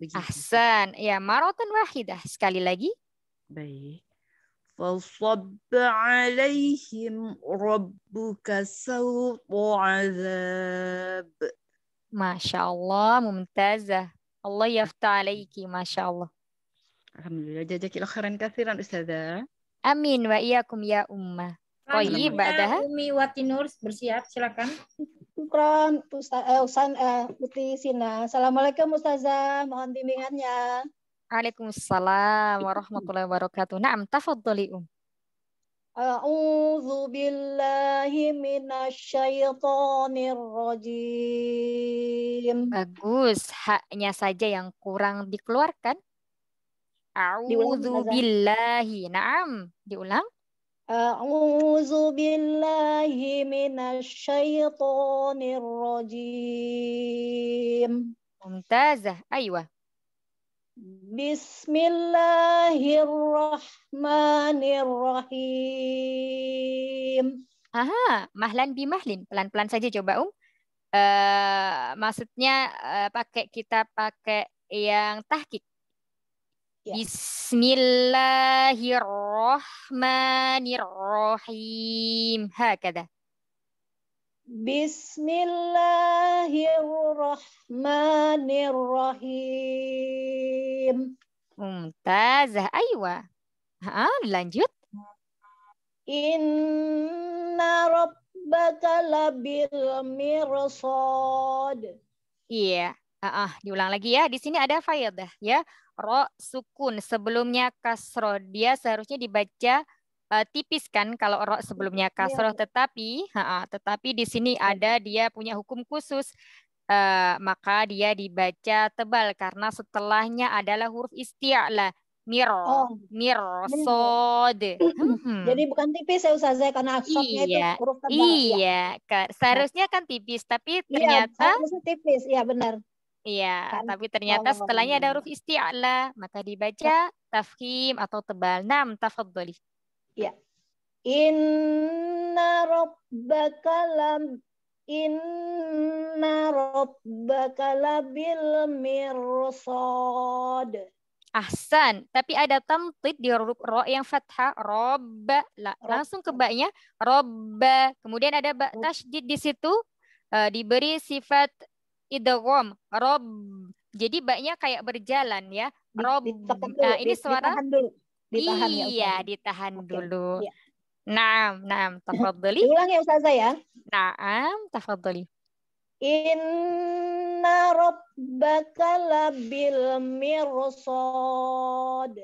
Begitu. ahsan ya marotan wahidah sekali lagi baik فصب عليهم ربك سوط عذاب ما شاء الله ممتازة الله يفتح عليك ما شاء الله الحمد لله جزاك الله خيرا كثيرا أستاذة أمين وإياكم يا أمة طيب بعدها أمي واتنور bersiap silakan Shukran Ustaz, eh, Ustaz eh, Putri Sina. Assalamualaikum mohon bimbingannya. Waalaikumsalam warahmatullahi wabarakatuh. Naam, tafadhali um. A'udzu billahi minasyaitonir rajim. Bagus, haknya saja yang kurang dikeluarkan. A'udzu billahi. Naam, diulang. A'udzu billahi minasyaitonir rajim. Mumtazah. Aywa. Bismillahirrahmanirrahim. Aha, mahlan bi mahlin. Pelan-pelan saja coba, Um. Uh, maksudnya uh, pakai kita pakai yang tahkik. Yeah. Bismillahirrahmanirrahim. kada. Bismillahirrahmanirrahim. Mumtazah. Aywa. Ah. Ha, ah, lanjut. Inna rabbaka labil mirsad. Iya. Yeah. Uh, ah. uh, diulang lagi ya. Di sini ada faedah ya. Ro sukun sebelumnya kasro. Dia seharusnya dibaca uh, tipis kan kalau roh sebelumnya kasroh iya. tetapi ha, tetapi di sini ada dia punya hukum khusus uh, maka dia dibaca tebal karena setelahnya adalah huruf isti'la mir oh. mir sod. Hmm. Jadi bukan tipis ya Ustazah ya? karena aksennya iya, itu huruf tebal. Ya? Iya, nah. seharusnya kan tipis tapi iya, ternyata iya, tipis, iya benar. Iya, kan? tapi ternyata setelahnya ada huruf istia'la maka dibaca tafkim atau tebal. Nam, tafadhali. Ya. Inna rabbaka lam inna rabbaka labil mirsad. Ahsan, tapi ada tamtid di huruf ro yang fathah rob. La, langsung ke baknya rob. Kemudian ada bak tasdid di situ uh, diberi sifat idgham rob. Jadi baknya kayak berjalan ya. Rob. Nah, ini suara ditahan dulu. Ditahan iya, ya. Iya, ditahan okay. dulu. Iya. Naam, naam, tafadhali. Ulang ya Ustazah ya. Naam, tafadhali. Inna rabbaka labil mirsad.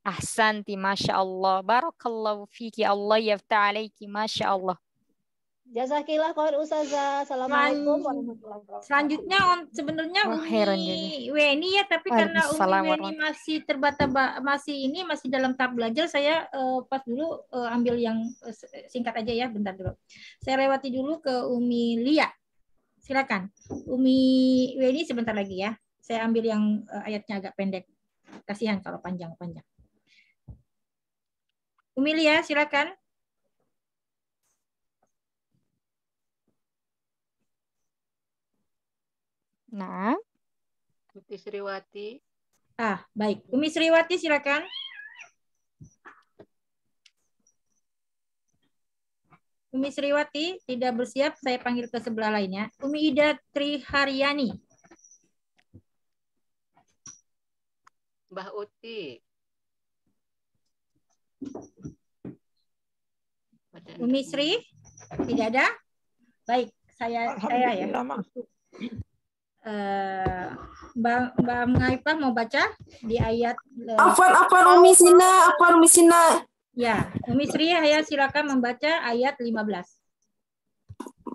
Ahsanti, Masya Allah. Barakallahu fiki, Allah yafta alaiki, Masya Allah. Jazakillah khair ustazah. Assalamualaikum warahmatullahi wabarakatuh. Selanjutnya on sebenarnya oh, Weni ya tapi karena Umi Weni masih terbata masih ini masih dalam tahap belajar saya uh, pas dulu uh, ambil yang uh, singkat aja ya bentar dulu. Saya lewati dulu ke Umi Lia. Silakan. Umi Weni sebentar lagi ya. Saya ambil yang uh, ayatnya agak pendek. Kasihan kalau panjang-panjang. Umi Lia silakan. Nah. Umi Sriwati. Ah, baik. Umi Sriwati silakan. Umi Sriwati tidak bersiap, saya panggil ke sebelah lainnya. Umi Ida Triharyani. Mbah Uti. Umi Sri, tidak ada? Baik, saya saya ya. Eh, Mbak Mbak mau baca di ayat Apa, Afan Afan Umi Sina, Afan Umi Sina. Ya, Umi Sri ayah silakan membaca ayat 15.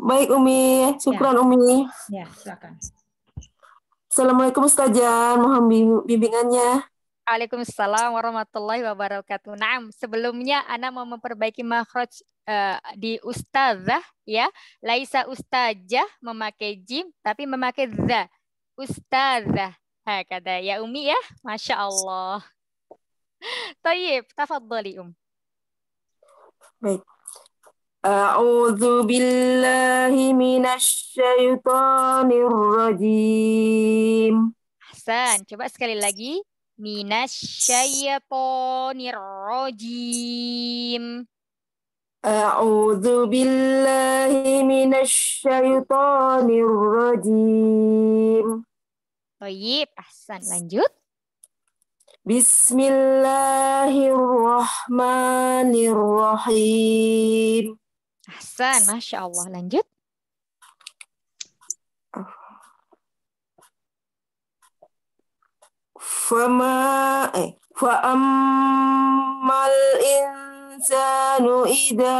Baik Umi, syukuran ya. Umi. Ya, silakan. Assalamualaikum Ustazah, mohon bimbingannya. Waalaikumsalam warahmatullahi wabarakatuh. Naam, sebelumnya Ana mau memperbaiki makhraj uh, di ustazah ya. Laisa ustazah memakai jim tapi memakai za. Ustazah. Ha, kata ya Umi ya. Masya Allah. Tayyib, tafadhali Um. Baik. A'udzu billahi minasy syaithanir rajim. Hasan, coba sekali lagi syaitonir rajim. A'udzu billahi minasyaitonir rajim. Baik, pasan lanjut. Bismillahirrahmanirrahim. Pasan Masya Allah. Lanjut. fama eh fa ammal insanu ida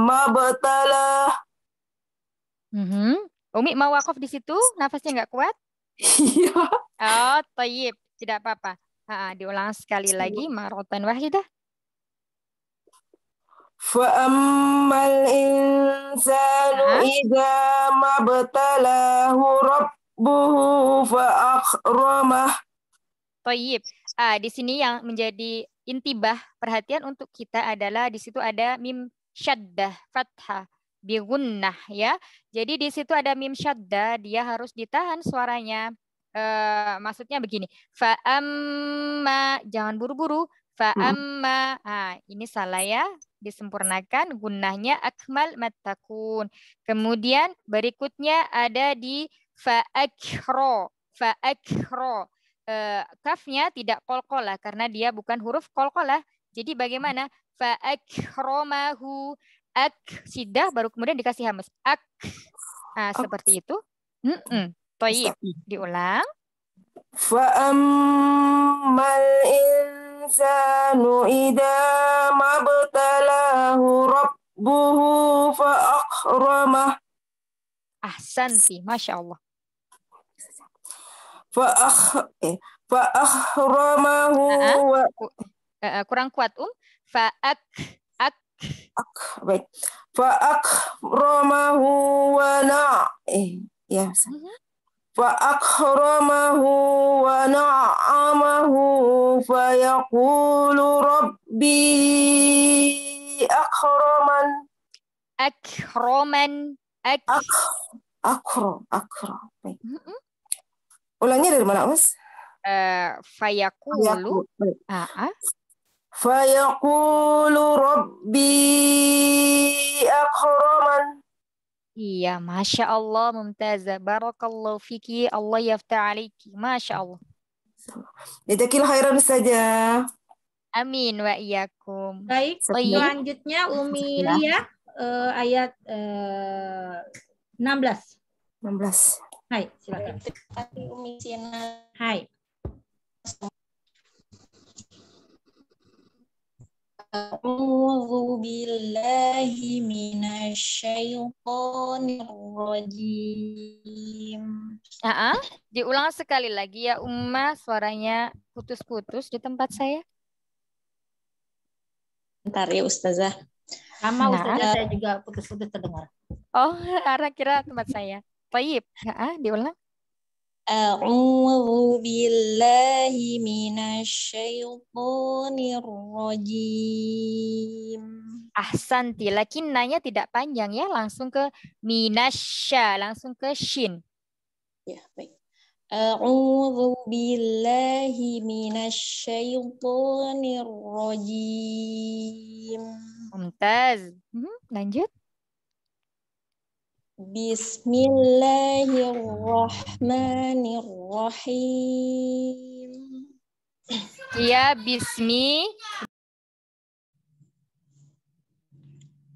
mabatala mm -hmm. Umi mau wakaf di situ nafasnya nggak kuat iya oh tayyib tidak apa-apa diulang sekali iya. lagi maroten wahidah fa ammal insanu ida mabatalahu rabbuhu fa akhramah Toyib. Ah, di sini yang menjadi intibah perhatian untuk kita adalah di situ ada mim syaddah fathah bi gunnah ya. Jadi di situ ada mim syaddah, dia harus ditahan suaranya. E, maksudnya begini, Fa fa'amma jangan buru-buru, Fa fa'amma. Ah, ini salah ya, disempurnakan gunnahnya akmal matakun. Kemudian berikutnya ada di fa Fa akhro. Eh, kafnya tidak kolkola karena dia bukan huruf kolkola. Jadi bagaimana? Fa'akromahu ak sidah baru kemudian dikasih hamas ak. Nah, seperti itu. Mm -mm. Diulang. Fa'ammal insanu idza mabtalahu rabbuhu Ahsan sih, Masya Allah fa akh wa kurang kuat um faak ak ak baik fa'akhramahu wa na eh ya mhm. fa akramahu wa na'amahu fa yaqulu rabbi akhraman akhraman ak akram akram Ulangnya dari mana, Mas? Uh, fayakulu. Fayakulu rabbi akhraman. Iya, Masya Allah, mumtazah. Barakallahu fiki, Allah yafta alaiki. Masya Allah. Jazakil khairan saja. Amin wa iyakum. Baik, selanjutnya Umi Lia uh, ayat uh, 16. 16. Hai, silakan. Terima Umi Sina. Hai. A'udzu billahi minasyaitonir rajim. Aa, diulang sekali lagi ya Umma, suaranya putus-putus di tempat saya. Bentar ya Ustazah. Sama nah. Ustazah saya juga putus-putus terdengar. Oh, karena kira tempat saya. طيب ها diulang أعوذ بالله من الشيطان الرجيم Ahsanti, lakin nanya tidak panjang ya, langsung ke minasya, langsung ke shin. Ya, baik. أعوذ بالله من الشيطان الرجيم. ممتاز. Lanjut. Bismillahirrahmanirrahim. Ya, bismi.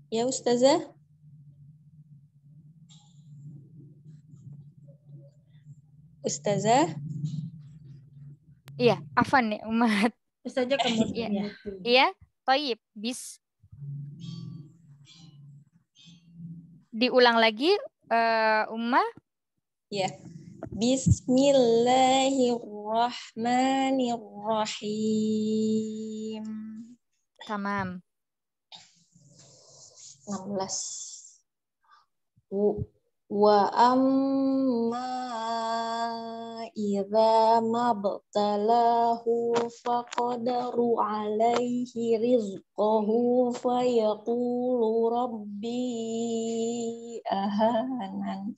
Ya, Ustazah. Ustazah. Iya, afan ya, Umat. Ustazah kemudian. Iya, ya. Taib, bis diulang lagi uh, Umma? Ya. Yeah. Bismillahirrahmanirrahim. Tamam. 16. Bu. Wa amma idza mabtalahu faqadaru alaihi rizqahu fayaqulu rabbi ahanan.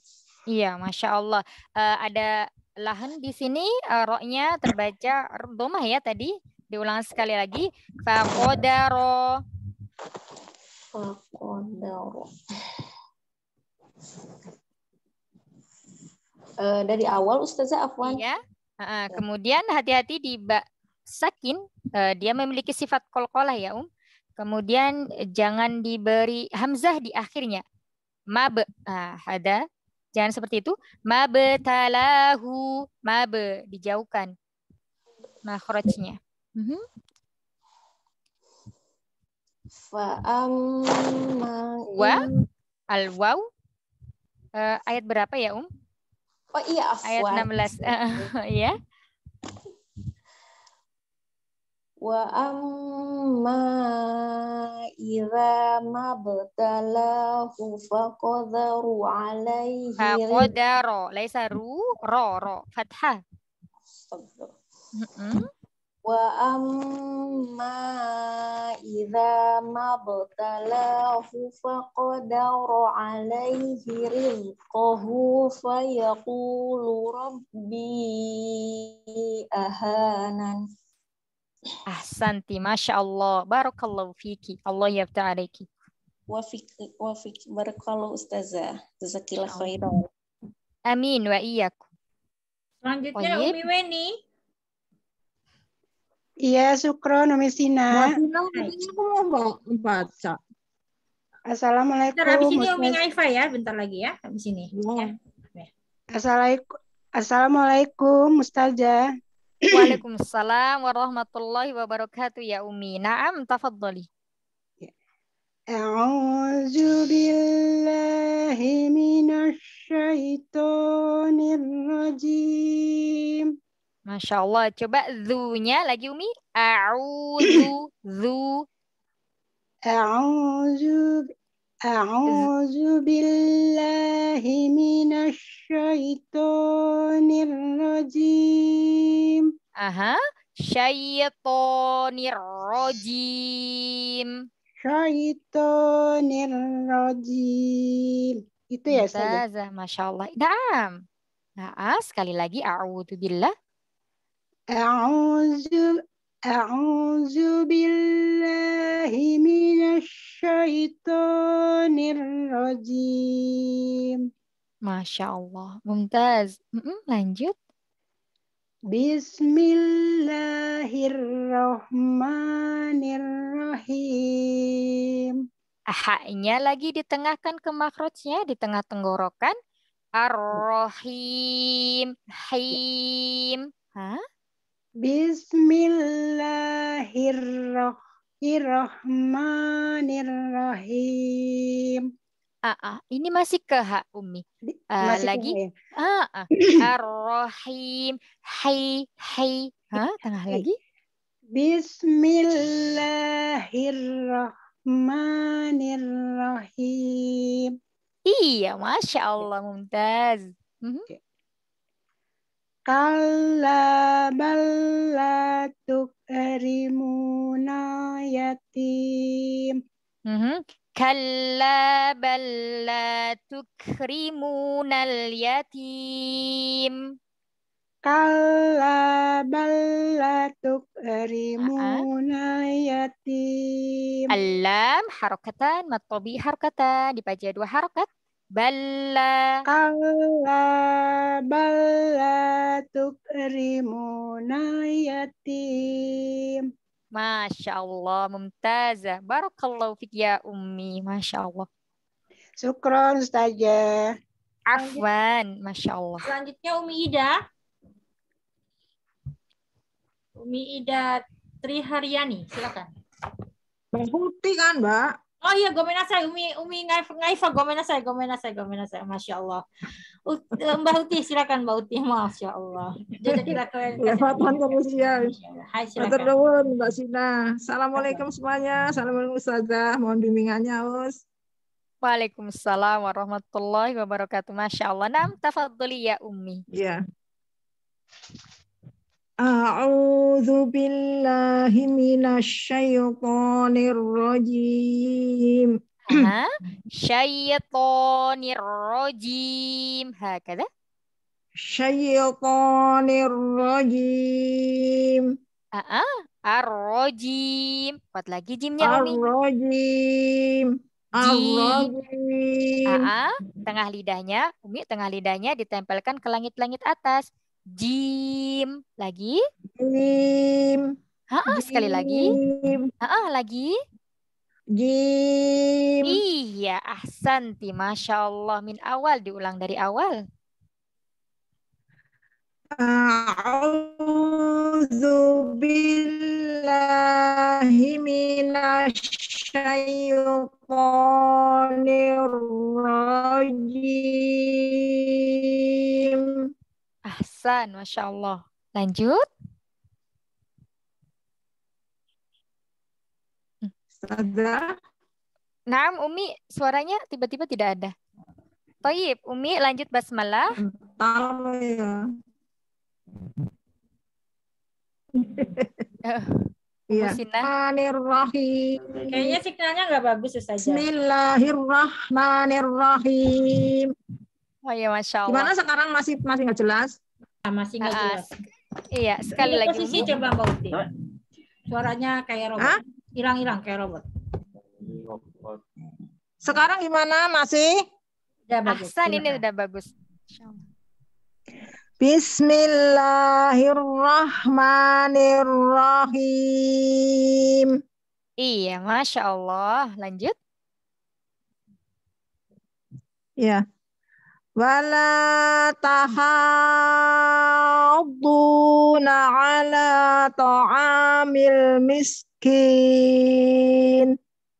Iya, masya Allah. Uh, ada lahan di sini, uh, roknya terbaca domah ya tadi. Diulang sekali lagi. Fakodaro. Fakodaro. Uh, dari awal Ustazah Afwan. Iya. Uh, kemudian hati-hati di ba sakin uh, dia memiliki sifat kolkolah ya Um. Kemudian eh, jangan diberi hamzah di akhirnya. Mabe uh, ah, ada jangan seperti itu. Mabe talahu mabe dijauhkan makhrajnya. Uh -huh. Fa wa al waw uh, ayat berapa ya, Um? Oh iya, afwan. Ayat 16. Uh, ya. Wa amma idza mabtalahu faqadaru alaihi faqadaru laisa ru ro ro fathah. Astagfirullah. Mm -hmm. Wa amma idza mabtalahu faqadara alaihi rizqahu yaqulu rabbi ahanan. Ahsanti, masyaallah Allah. Barakallahu fiki. Allah wa fiki wa wafik. Barakallahu Ustazah. jazakillahu ya khairan. Amin wa iyaku. Selanjutnya Umi Weni. Iya, Sukro, Nomesina. aku mau baca. Assalamualaikum. Bentar, ini Umi Aifa ya, bentar lagi ya, habis ini. Iya. Ya, ya. Assalamualaikum. Assalamualaikum, Mustaja. Waalaikumsalam warahmatullahi wabarakatuh ya Umi. Naam, tafadzali. أعوذ ya. Masya Allah. Coba zunya lagi Umi. A'udhu, zu. A'udhu, a'udhu billahi minasyaitonir rajim. Aha. Syaitonir rajim. Syaitonir rajim. Itu ya, saya. Masya Allah. Naam. Nah, sekali lagi a'udzubillah أعوذ أعوذ بالله من الشيطان الرجيم Masya Allah. Mumtaz. Mm-mm, lanjut. Bismillahirrahmanirrahim. Ahaknya lagi ditengahkan ke makrotnya di tengah tenggorokan. Ar-Rahim. Him. Hah? Bismillahirrahmanirrahim. Ah, ah. ini masih ke hak Umi. Uh, masih lagi. Ya? Ah, ah. Ar-Rahim. Hai, hai. Ha, tengah lagi. Bismillahirrahmanirrahim. Iya, Masya Allah, Mumtaz. Mm -hmm. Kalla balla tukrimuna yatim. Mm -hmm. Kalla balla tukrimuna yatim. Kalla balla tukrimuna ah, ah. yatim. Alam Harokatan, matobi harokatan dipajai dua harokat. Balla. Kalla balla tukrimuna yatim. Masya Allah, mumtazah. Barakallahu fik ya ummi. Masya Allah. Sukron saja. Afwan, Masya Allah. Selanjutnya Umi Ida. Umi Ida Triharyani, silakan. Bang Putih kan, Mbak? Oh iya, gomenasai, Umi, Umi Ngaifa, gomenasai, gomenasai, gomenasai, Masya Allah. U Mbak Uti, silakan Mbak Uti, Masya Allah. Jadi kita kalian. Hai, silakan. Nuwun, Mbak Sina. Assalamualaikum semuanya. Assalamualaikum Ustazah. Mohon bimbingannya, Us. Waalaikumsalam warahmatullahi wabarakatuh. Masya Allah. Nam tafadzuli ya Umi. Iya. أعوذ بالله من الشيطان الرجيم شيطان الرجيم هكذا الشيطان الرجيم آه الرجيم kuat lagi jimnya الرجيم Jim. Aa, tengah lidahnya Umi tengah lidahnya ditempelkan ke langit-langit atas Jim. Lagi? Jim. Ha, sekali lagi. Ha, lagi. Jim. Iya, ahsanti. Masya Allah. Min awal, diulang dari awal. A'udzu billahi minasyaitonir rajim. Ahsan, Masya Allah. Lanjut. Ustazah. Nah, Umi, suaranya tiba-tiba tidak ada. Toib, Umi lanjut basmalah. Tahu ya. Iya. Kayaknya sinyalnya nggak bagus saja. Bismillahirrahmanirrahim. Oh ya, Masya Allah. Gimana sekarang masih masih nggak jelas? sama single uh, Iya, sekali Ini iya, lagi. Posisi coba Mbak Uti. Suaranya kayak robot. Hilang-hilang kayak robot. Sekarang gimana? Masih? Ya, bagus. Ahsan ini udah bagus. Bismillahirrahmanirrahim. Iya, Masya Allah. Lanjut. Iya. ولا تحاضون على طعام المسكين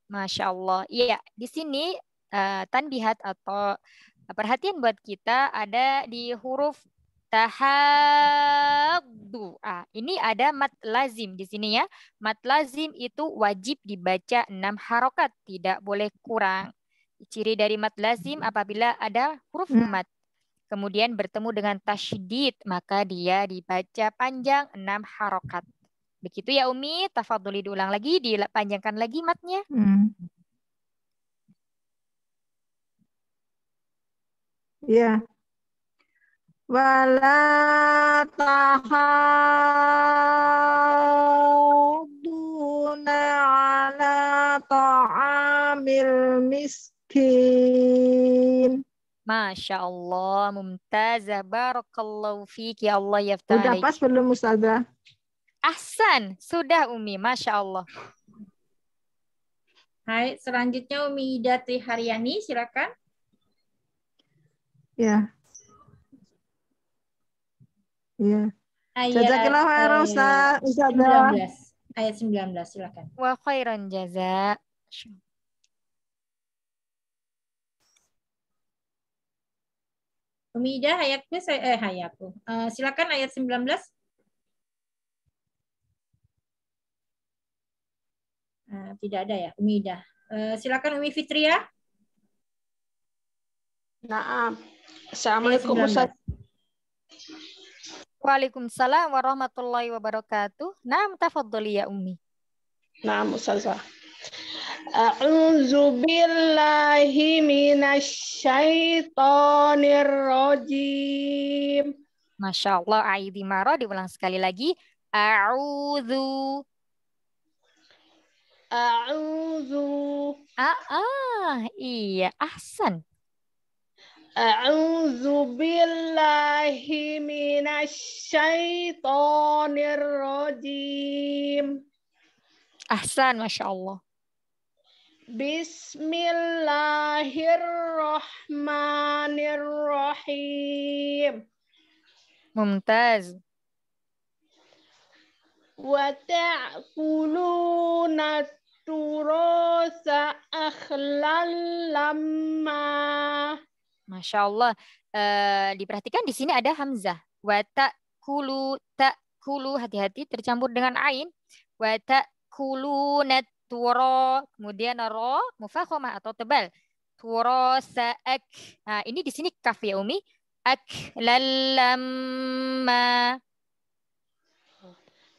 Masya Allah. Iya, di sini uh, tanbihat atau eh, perhatian buat kita ada di huruf tahaddu. Ah, ini ada mat lazim di sini ya. Mat lazim itu wajib dibaca enam harokat, tidak boleh kurang. Ciri dari mat lazim apabila ada huruf hmm. mat kemudian bertemu dengan tasydid maka dia dibaca panjang enam harokat. Begitu ya Umi, tafadholi diulang lagi, dipanjangkan lagi matnya. Hmm. Ya. Wala duna ala ta'amil miskin Hakim. Masya Allah, mumtazah, barakallahu fiki, ya Allah yaftah Sudah pas belum Ustazah? Ahsan, sudah Umi, Masya Allah. Hai, selanjutnya Umi Ida Haryani, silakan. Ya. Ya. Ayat, eh, ayat, Ayat ayat Ustaz. Ayat 19, silakan. Wa khairan jaza. Umi Umida Hayatnya saya eh Hayatku. Uh, silakan ayat 19. Uh, eh, tidak ada ya, Umida. Uh, eh, silakan Umi Fitria. Nah, Assalamualaikum Ustaz. Waalaikumsalam warahmatullahi wabarakatuh. Nah, tafaddali ya Umi. Nah, Ustazah. A'udzu billahi minasyaitonir rajim. Masya Allah, Aidi Maro diulang sekali lagi. A'udzu. A'udzu. Ah, ah, iya, ahsan. A'udzu billahi minasyaitonir rajim. Ahsan, Masya Allah. Bismillahirrahmanirrahim. Mumtaz. Wa ta'kuluna turasa akhlan lamma. Masya Allah. Uh, diperhatikan di sini ada hamzah. Wa ta'kulu ta'kulu hati-hati tercampur dengan ain. Wa ta'kuluna turo, kemudian ro mufakhoma atau tebal. Turo se'ek. Nah, ini di sini kaf ya Umi. Ak lalamma.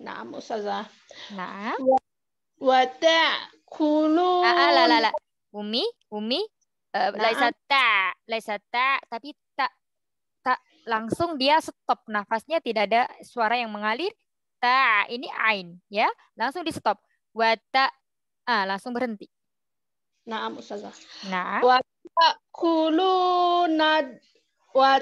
Nah, Ustazah. Nah. Wata kulu. Ah, ah, lala, lala. Umi, Umi. Uh, laisa ta, laisa ta, tapi tak tak langsung dia stop nafasnya tidak ada suara yang mengalir ta ini ain ya langsung di stop wata ah langsung berhenti. Nah, Ustazah. Nah. Wa kuluna wa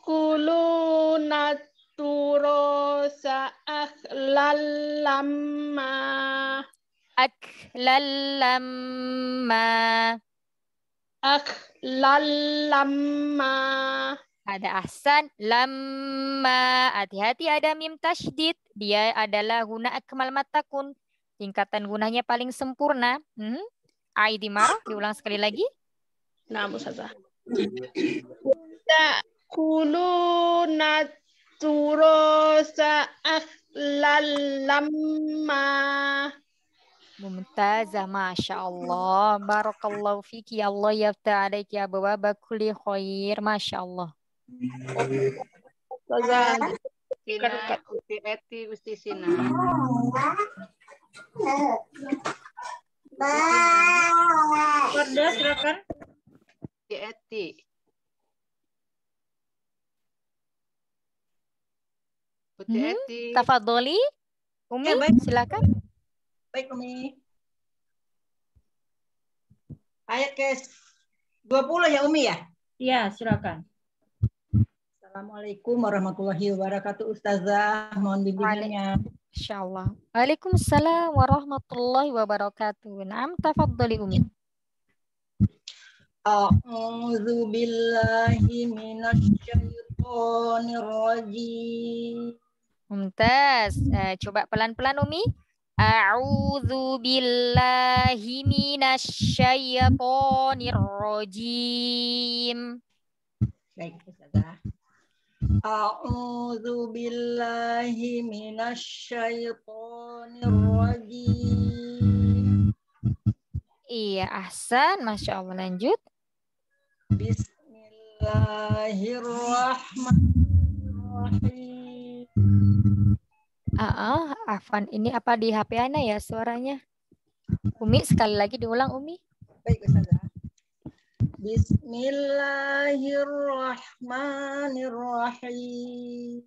kuluna turosa akhlallamma. Akhlallamma. Akhlallamma. ada ahsan lamma hati-hati ada mim tashdid. dia adalah guna akmal matakun Tingkatan gunanya paling sempurna. Hmm? Aidimar, diulang sekali lagi. Nah, Ustazah. Ya, kulu naturosa akhlalamma. Mumtazah, Masya Allah. Barakallahu fiki. Ya Allah yafta ya alaiki abawaba kulli khair. Masya Allah. Ustazah. Gusti Eti, Korda silakan. Eti. Putih hmm, Eti. Tafadoli. Umi, ya, baik. silakan. Baik, Umi. Ayat ke 20 ya, Umi ya? Iya, silakan. Assalamualaikum warahmatullahi wabarakatuh, Ustazah. Mohon bimbingannya. Insyaallah. Waalaikumsalam warahmatullahi wabarakatuh. Naam tafaddali Umi. A'udzu billahi minasy syaithanir rajim. Mumtaz. Eh, coba pelan-pelan Umi. A'udzu billahi minasy syaithanir rajim. Baik, Ustazah. أعوذ بالله من الشيطان الرجيم Iya, Ahsan. Masya Allah, lanjut. Bismillahirrahmanirrahim. Ah, uh Afan, ini apa di HP Ana ya suaranya? Umi, sekali lagi diulang Umi. Baik, Ustazah. Bismillahirrahmanirrahim.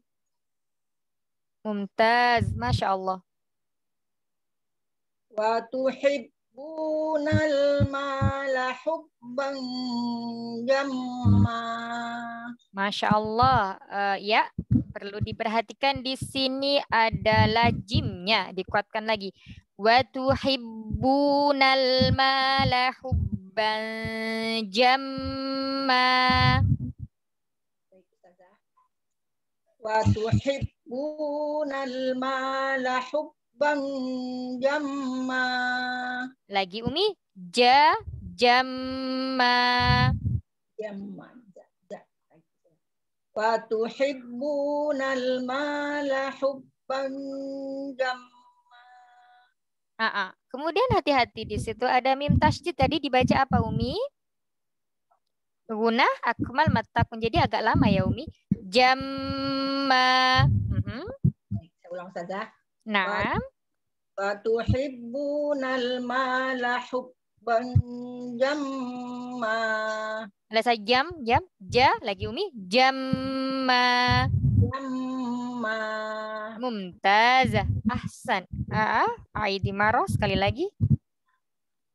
Mumtaz, Masya Allah. Wa tuhibbunal mala hubban jamma. Masya Allah. Uh, ya, perlu diperhatikan di sini adalah jimnya. Dikuatkan lagi. Wa tuhibbunal mala hubban Banjama Wa tuhibbun al-mala hubban Lagi Umi jam jamma Jamma Wa tuhibbun al-mala hubban jamma Ah ah Kemudian hati-hati di situ ada mim tasjid tadi dibaca apa Umi? Guna akmal matakun. Jadi agak lama ya Umi. Jamma. Mm -hmm. Saya ulang saja. Nah. Fatuhibbunal mala hubban jamma. Ada jam, jam, ja lagi Umi. Jamma. Jamma. Ma. Mumtaza. Ahsan. Ah, Aidi Maro sekali lagi.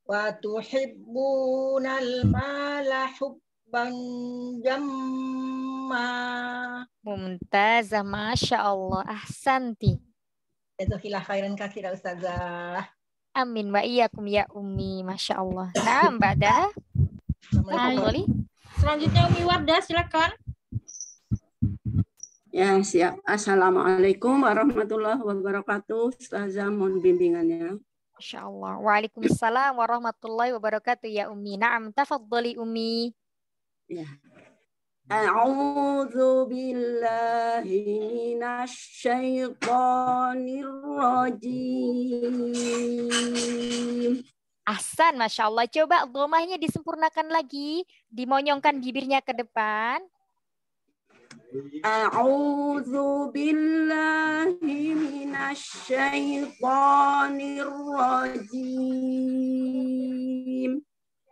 Wa tuhibbunal mala hubban jamma. Mumtaza, Masya Allah. Ahsanti. Jazakilah khairan kakira Ustazah. Amin wa iyyakum ya ummi. Masya Allah. Nah Mbak Dah. Selanjutnya Umi Wardah silakan. Ya, siap. Assalamualaikum warahmatullahi wabarakatuh. Ustazah mohon bimbingannya. Masya Allah. Waalaikumsalam warahmatullahi wabarakatuh ya Umi. Naam, tafaddali Umi. Ya. A'udzu billahi minasy syaithanir rajim. Ahsan, Masya Allah. Coba domahnya disempurnakan lagi. Dimonyongkan bibirnya ke depan. أعوذ بالله من الشيطان الرجيم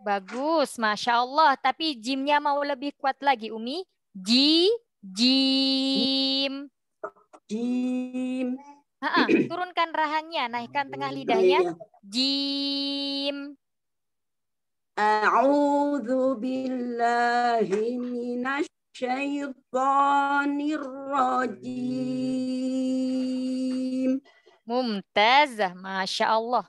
Bagus, Masya Allah. Tapi jimnya mau lebih kuat lagi, Umi. Ji, jim. Jim. Ha -ha, turunkan rahangnya, naikkan tengah lidahnya. Iya. Jim. A'udzu billahi minasy syaitanir rajim. Mumtazah, Masya Allah.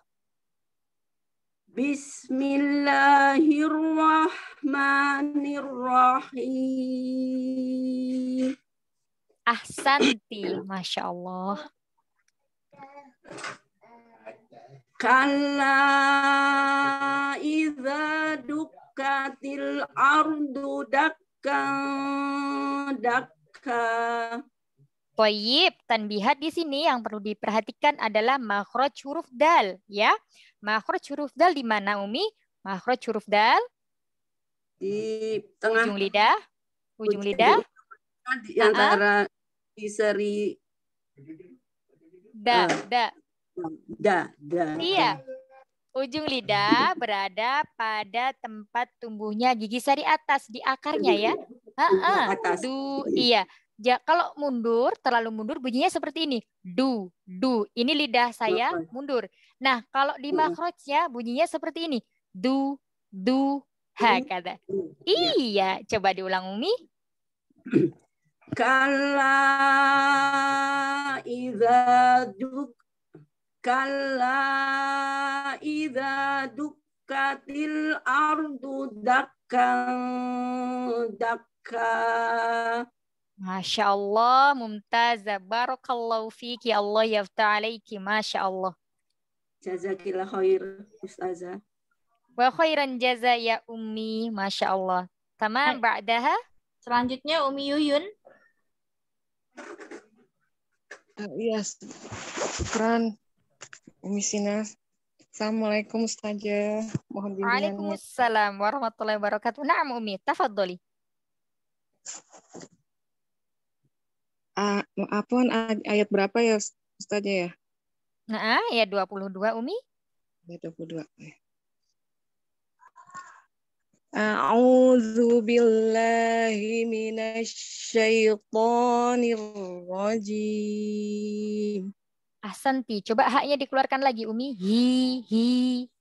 Bismillahirrahmanirrahim. Ahsanti, Masya Allah. Kala iza dukatil ardu dak daka. Toyib, tanbihat di sini yang perlu diperhatikan adalah makhraj huruf dal, ya. Makhraj huruf dal di mana, Umi? Makhraj huruf dal di tengah ujung lidah, ujung, ujung lidah di antara di seri da, ah. da, da, da. Iya, Ujung lidah berada pada tempat tumbuhnya gigi sari atas di akarnya ya. ha Du, iya. Ya kalau mundur, terlalu mundur bunyinya seperti ini. Du, du. Ini lidah saya mundur. Nah, kalau di iya. makrojnya bunyinya seperti ini. Du, du, ha iya. kata. Iya, iya. coba diulang Umi. Kala iza duk Kalla idza dukkatil ardu dakkan dakka. Masya Allah, Mumtaza. Barakallahu fiki. Ya Allah yafta alaiki. Masya Allah. Jazakillah khair, Ustazah. Wa khairan jaza ya ummi. Masya Allah. Tamam, ba'daha. Selanjutnya Umi Yuyun. Uh, yes, Kran. Umi Sina. Assalamualaikum saja. Mohon bimbingan. Waalaikumsalam warahmatullahi wabarakatuh. Naam Umi, tafadholi. Uh, ah, apaan ayat berapa ya Ustaz ya? Nah, ya 22 Umi. Ya 22. A'udzu billahi minasy syaithanir rajim. Asanti, Coba haknya dikeluarkan lagi Umi. Hi hi.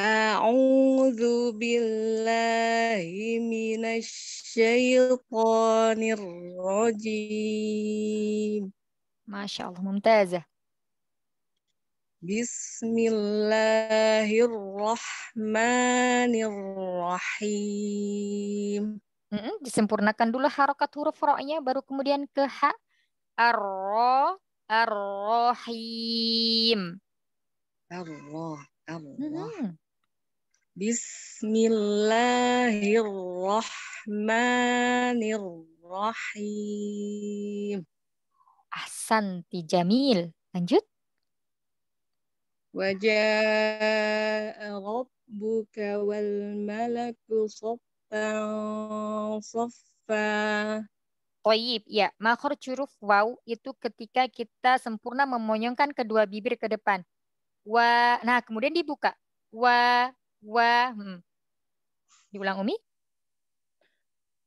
A'udzu billahi minasyaitonir rajim. Masya Allah, mumtazah. Bismillahirrahmanirrahim. Mm -mm, disempurnakan dulu harokat huruf roknya, baru kemudian ke hak ar rahim Allah, Allah. Hmm. Bismillahirrahmanirrahim. Ahsanti Jamil. Lanjut. Wajah rabbuka wal malaku saffan saffa. Toyib, ya. Makhor curuf, waw itu ketika kita sempurna memonyongkan kedua bibir ke depan. Wa, nah kemudian dibuka. Wa, wa, hmm. Diulang Umi.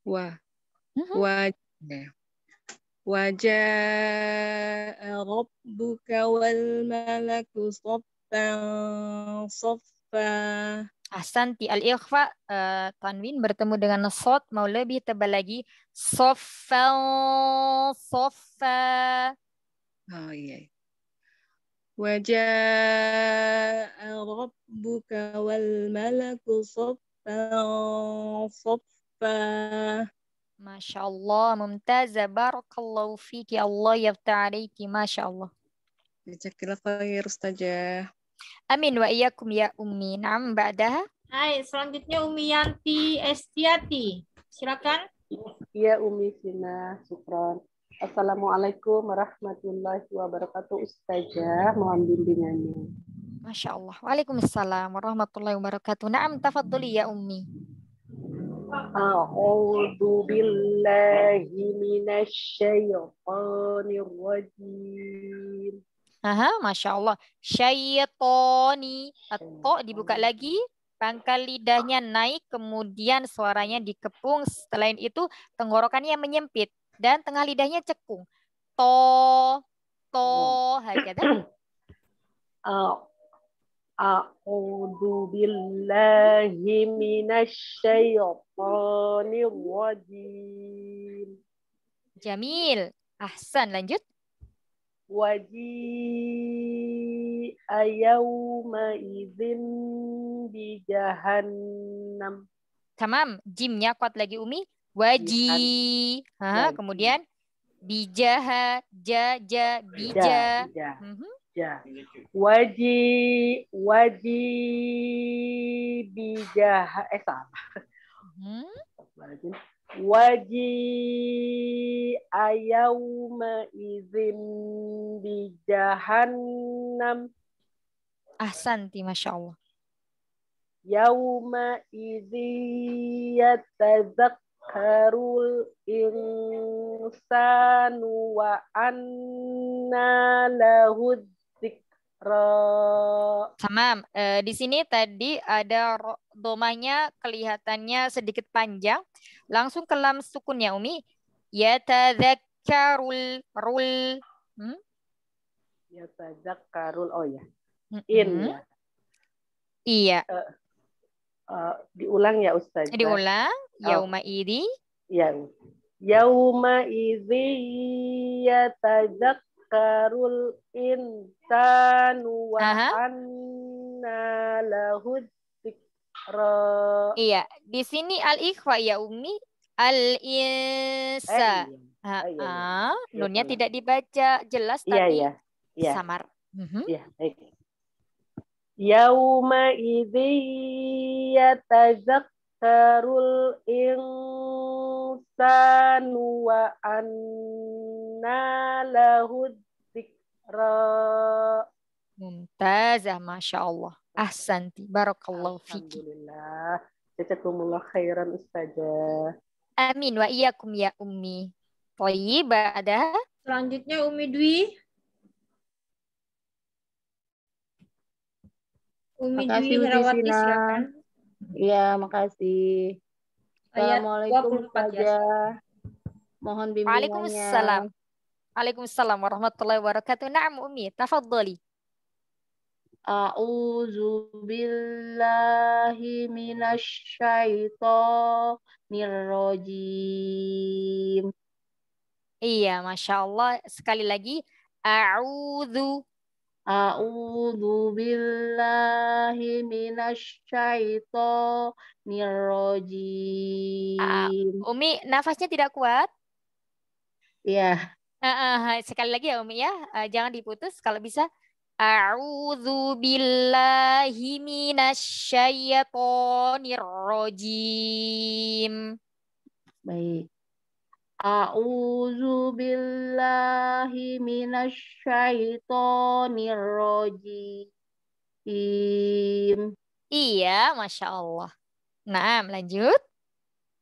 Wa. uh Wajah. rob Rabbuka wal malaku soffan soffa. Ahsanti al-ikhfa uh, eh, tanwin bertemu dengan sot mau lebih tebal lagi Sofel sofa. Oh iya. Wajah rabbuka wal malaku sofa soffa. Masya Allah, mumtaza, barakallahu fiki, Allah yafta Masya Allah. Jazakallah khair, Ustazah. Amin wa iyyakum ya Ummi. Nam ba'daha. Hai, selanjutnya Umi Yanti Estiati. Silakan. Iya Umi Sina Sukron. Assalamualaikum warahmatullahi wabarakatuh Ustazah. Mohon bimbingannya. Masya Allah. Waalaikumsalam warahmatullahi wabarakatuh. Naam tafadhuli ya umi. A'udzu billahi minasy syaithanir rajim. Aha, Masya Allah. Syaitoni. Atau dibuka lagi. Pangkal lidahnya naik, kemudian suaranya dikepung. Selain itu, tenggorokannya menyempit. Dan tengah lidahnya cekung. To, to, hmm. hakikatnya. A'udhu billahi minasyaitanir wajim. Jamil. Ahsan, lanjut ayau ma izin di jahannam. Tamam, jimnya kuat lagi Umi. Waji. Ha, kemudian bijaha ja ja bija. Ja, Mm -hmm. ja. Waji waji bijaha eh sama. -hmm. Waji ayauma izin di jahanam. Ahsanti, Masya Allah. Yauma izi yatadakharul insanu wa anna lahud Tamam. Uh, di sini tadi ada domanya kelihatannya sedikit panjang. Langsung ke lam sukun ya Umi. Yatadzakkarul rul. Hmm? Yatadzakkarul oh ya. In mm -hmm. ya. Iya. Uh, uh, diulang ya Ustaz. Diulang. Oh. Yauma idi. Ya. yauma idzi yatadzakkarul insanu wa anna lahud ro. Iya, di sini al ikhwa ya Umi al insa. Eh, iya. Ha, eh, iya, iya. Ah, iya nunnya tidak dibaca jelas iya, tadi. Iya, iya. Samar. Mhm. Iya, baik. Yauma idzi yatazakkarul insanu wa anna lahu dzikra. Mumtazah, Masya Allah. Ahsanti, Barakallahu Fiki. Alhamdulillah. Jazakumullah khairan Ustazah. Amin. Wa iyakum ya Ummi. Toyiba ada. Selanjutnya Umi Dwi. Umi makasih, Dwi Herawati silakan. Iya, makasih. Assalamualaikum Ustazah. Mohon bimbingannya. Waalaikumsalam. Waalaikumsalam warahmatullahi wabarakatuh. Naam Umi, tafadhali. A'udzu billahi minasyaitonir rajim. Iya, Masya Allah. Sekali lagi. A'udhu. A'udhu billahi minasyaitonir nirrojim. Uh, Umi, nafasnya tidak kuat? Iya. Yeah. Uh, uh, sekali lagi ya Umi ya, uh, jangan diputus kalau bisa A'udzu billahi minasyaitonir rajim. Baik. A'udzu billahi minasyaitonir rajim. Iya, Masya Allah. Nah, lanjut.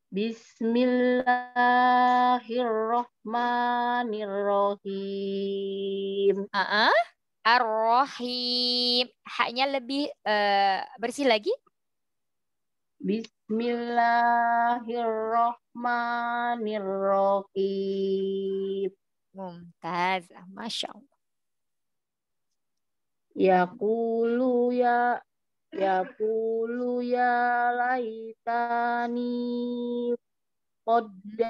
Bismillahirrahmanirrahim. Uh -uh. Ar-Rahim. Haknya lebih uh, bersih lagi. Bismillahirrahmanirrahim. Mumtaz. Ah, Masya Allah. kulu ya kulu ya laitani Kodda.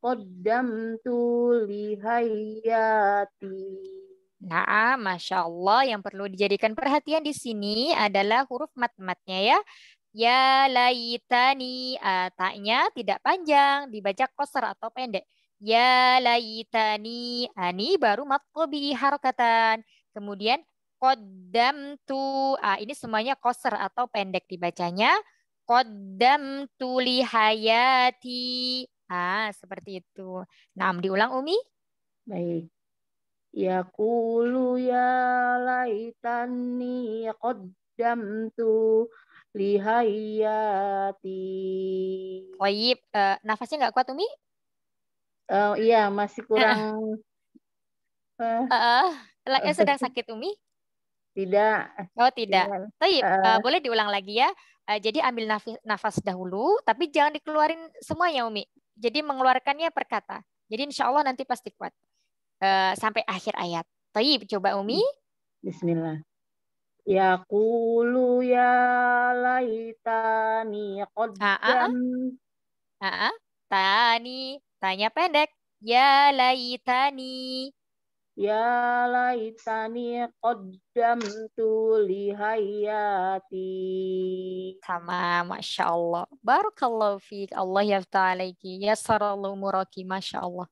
Kodam li hayati Nah, Masya Allah yang perlu dijadikan perhatian di sini adalah huruf mat-matnya ya. Ya laitani, eh, taknya tidak panjang, dibaca koser atau pendek. Ya laitani, ani eh, baru matkobi harokatan. Kemudian kodam tu, uh, eh, ini semuanya koser atau pendek dibacanya. Kodam tu lihayati, ah, seperti itu. Nah, diulang Umi. Baik kulu ya laitani tu lihayati. Wajib. Uh, eh, nafasnya nggak kuat Umi? Uh, iya masih kurang. Uh, uh, uh, sedang sakit Umi? Tidak. Oh tidak. Tapi Uh, uh, boleh diulang lagi ya. Uh, jadi ambil nafas, nafas dahulu, tapi jangan dikeluarin semuanya Umi. Jadi mengeluarkannya perkata. Jadi insya Allah nanti pasti kuat uh, sampai akhir ayat. tapi coba Umi. Bismillah. Ya kulu ya laitani qaddam. Ah, ah, ah. Aa, tani, tanya pendek. Ya laitani. Ya laitani qaddam tu lihayati. Sama, Masya Allah. Barakallahu fiik. Allah yafta alaiki. Ya muraki, Masya Allah.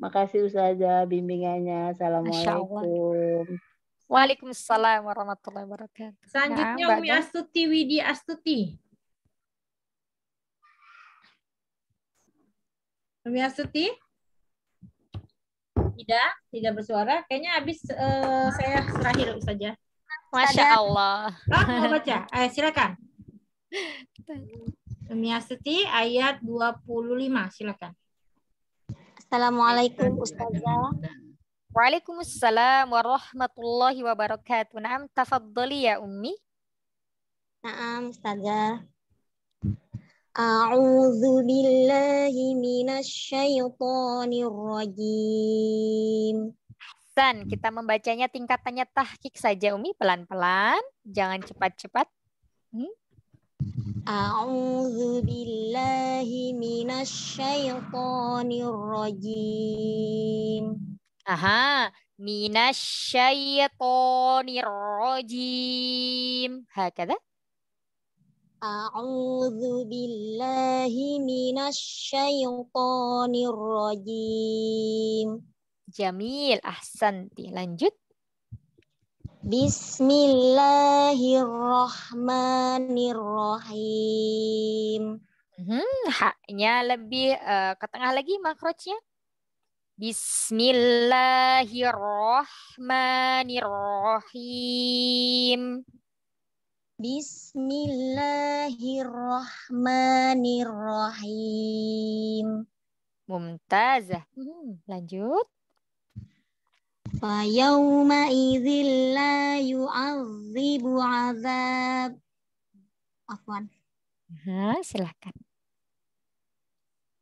Makasih Ustazah bimbingannya. Assalamualaikum. Waalaikumsalam warahmatullahi wabarakatuh. Selanjutnya nah, Umi Astuti Widi Astuti. Umi Astuti? Tidak, tidak bersuara. Kayaknya habis uh, saya terakhir saja. Masya Allah. Oh, mau baca? Eh, silakan. Umi Astuti ayat 25, silakan. Assalamualaikum Ustazah. Waalaikumsalam warahmatullahi wabarakatuh. Naam, tafaddali ya Ummi. Naam, Ustazah. A'udzu billahi minasy syaithanir rajim. Dan kita membacanya tingkatannya tahkik saja Umi pelan-pelan, jangan cepat-cepat. Hmm? A'udzu billahi minasyaitonir rajim. Aha, minasyaitonir rajim. Hakada? A'udzu billahi minasyaitonir rajim. Jamil, ahsanti. Lanjut. Bismillahirrahmanirrahim. Hmm, haknya lebih uh, ke tengah lagi makrochnya. Bismillahirrahmanirrahim. Bismillahirrahmanirrahim. Mumtazah. Hmm, lanjut. فَيَوْمَئِذٍ la yu'adzibu azab. Afwan. Aha, silakan.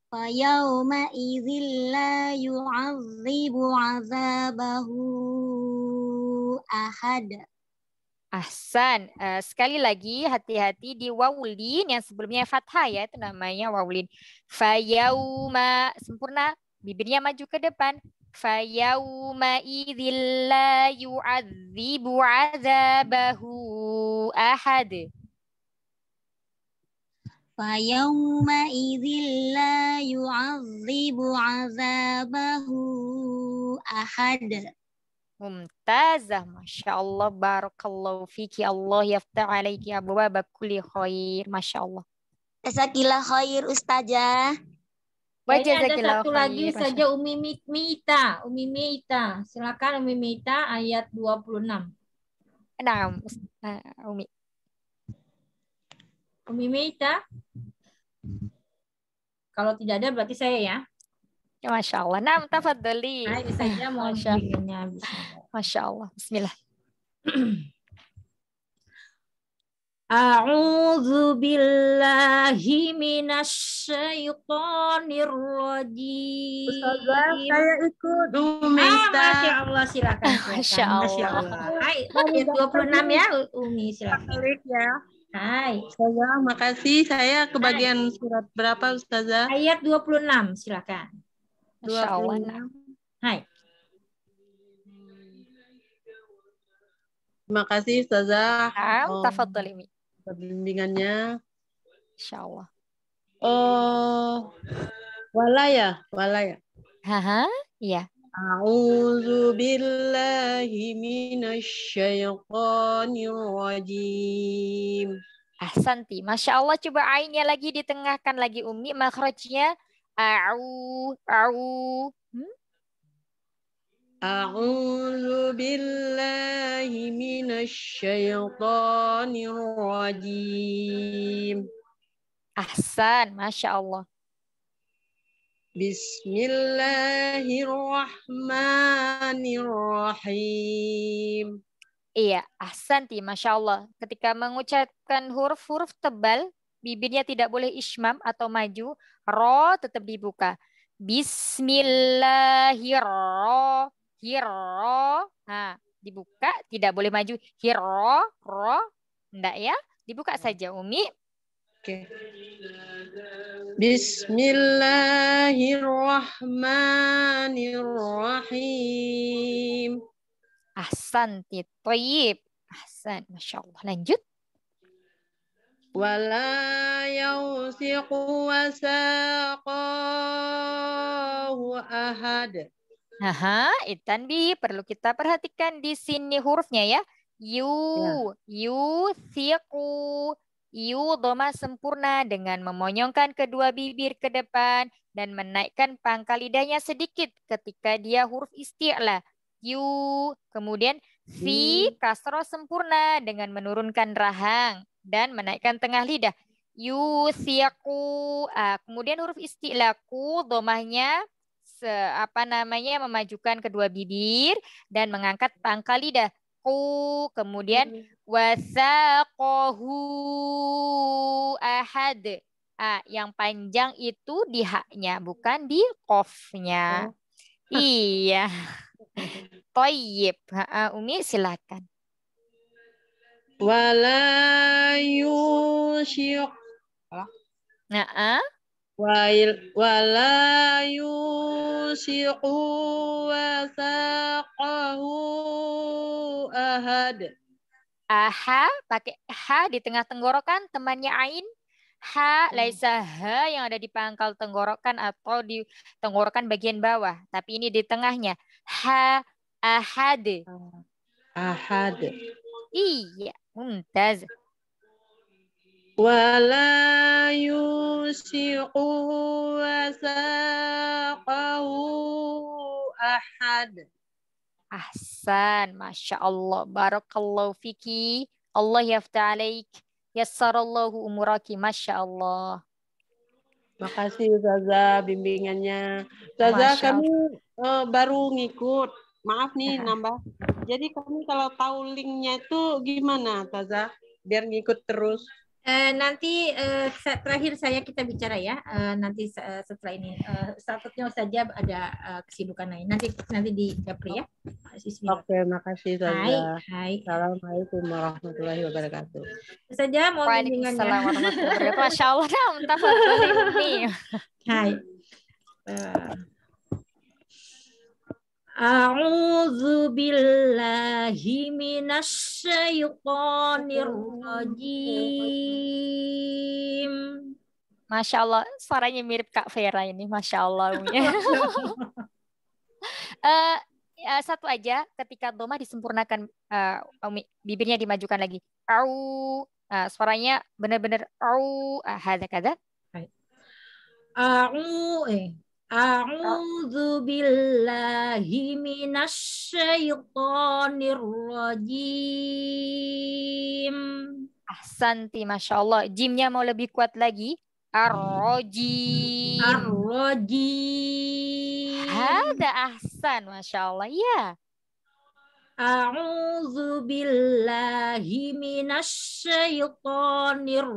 فَيَوْمَئِذٍ la yu'adzibu azabahu ahad. Ahsan. Uh, sekali lagi hati-hati di waulin yang sebelumnya fathah ya itu namanya waulin. Fayauma sempurna bibirnya maju ke depan. فَيَوْمَئِذٍ لَا يُعَذِّبُ عَذَابَهُ أَحَدٌ فَيَوْمَئِذٍ لَا يُعَذِّبُ عَذَابَهُ أَحَدٌ Mumtazah, Masya الله. Barakallahu Fiki, Allah yaftah alaiki abu kulli khair, Masya Allah. Esakila khair, Ustazah. Baca ada satu lagi saja Umi mita Umi mita Silakan Umi mita ayat 26. Enam, eh, Umi. Umi mita Kalau tidak ada berarti saya ya. Ya, Masya Allah. Nam, tafadoli. Ayo saja mau allah Masya Allah. Bismillah. A'udzu billahi من الشيطان الرجيم Ustazah, saya ikut. Umi, ah, Masya Allah, silakan. Ah, Masya Allah. Masya Allah. Hai, ayat 26 ya, Umi, silakan. Ya. Hai. Saya makasih. Saya kebagian Hai. surat berapa, Ustazah? Ayat 26, silakan. Masya Allah. Hai. Terima kasih Ustazah. Nah, um, tafadhal Imi bimbingannya Insya Oh, eh, walaya ya, wala ya. Haha, iya. A'udzu billahi minasyaitonir rajim. Ahsanti. masyaallah coba ainnya lagi ditengahkan lagi Umi. Makhrajnya a'u, a'u. Hmm? أعوذ بالله من الشيطان الرجيم أحسن ما شاء الله بسم الله الرحمن الرحيم Iya, ahsanti, Masya Allah. Ketika mengucapkan huruf-huruf tebal, bibirnya tidak boleh ismam atau maju, ro tetap dibuka. Bismillahirrahmanirrahim hiro. ha nah, dibuka, tidak boleh maju. Hiro, ro, enggak ya? Dibuka hmm. saja Umi. Oke. Bismillahirrahmanirrahim. Ahsan, Toyib. Ahsan, Masya Allah. Lanjut. Wala yausiqu wasaqahu ahad. Aha, itanbi perlu kita perhatikan di sini hurufnya ya. Yu, ya. yu, siku, yu doma sempurna dengan memonyongkan kedua bibir ke depan dan menaikkan pangkal lidahnya sedikit ketika dia huruf isti'la. Yu, kemudian si, kasro sempurna dengan menurunkan rahang dan menaikkan tengah lidah. Yu, siku, ah, kemudian huruf istilahku ku domahnya apa namanya memajukan kedua bibir dan mengangkat pangkal lidah. Ku kemudian wasaqahu ahad. Ah, yang panjang itu di haknya bukan di kofnya. Oh. Iya. Toyib. Umi silakan. Wala yusyuk. Nah, ah? walayu أوشعوا وثاقه أحد Aha, pakai H di tengah tenggorokan, temannya Ain. H, hmm. laisa H yang ada di pangkal tenggorokan atau di tenggorokan bagian bawah. Tapi ini di tengahnya. H, ahad. Ahad. Iya, Hmm, wala يوسع wasaqahu ahad. Ahsan, Masya Allah. Barakallahu fiki. Allah yafta alaik. Yassarallahu umuraki. Masya Allah. Makasih Zaza bimbingannya. Zaza kami uh, eh, baru ngikut. Maaf nih nambah. Jadi kami kalau tahu linknya itu gimana Zaza? Biar ngikut terus. Eh, nanti eh, terakhir saya kita bicara ya eh, nanti eh, setelah ini eh, statusnya saja ada eh, kesibukan lain nanti nanti di Japri ya Oke makasih saja Hai, hai. Assalamualaikum warahmatullahi wabarakatuh saja mau dengan Assalamualaikum warahmatullahi wabarakatuh Masya Allah nah, Hai uh. A'udzu billahi من الشيطان الرجيم Masya Allah, suaranya mirip Kak Vera ini, Masya Allah. uh, uh, eh, ya, satu aja, ketika doma disempurnakan, uh, umi, bibirnya dimajukan lagi. Au, uh, suaranya benar-benar au, uh, hada kada. Au, eh. A'udzu billahi من الشيطان Ahsanti, masyaallah. Jimnya mau lebih kuat lagi. ar rajim ar rajim Hada ahsan, masyaAllah Ya. A'udzu billahi minasyaitonir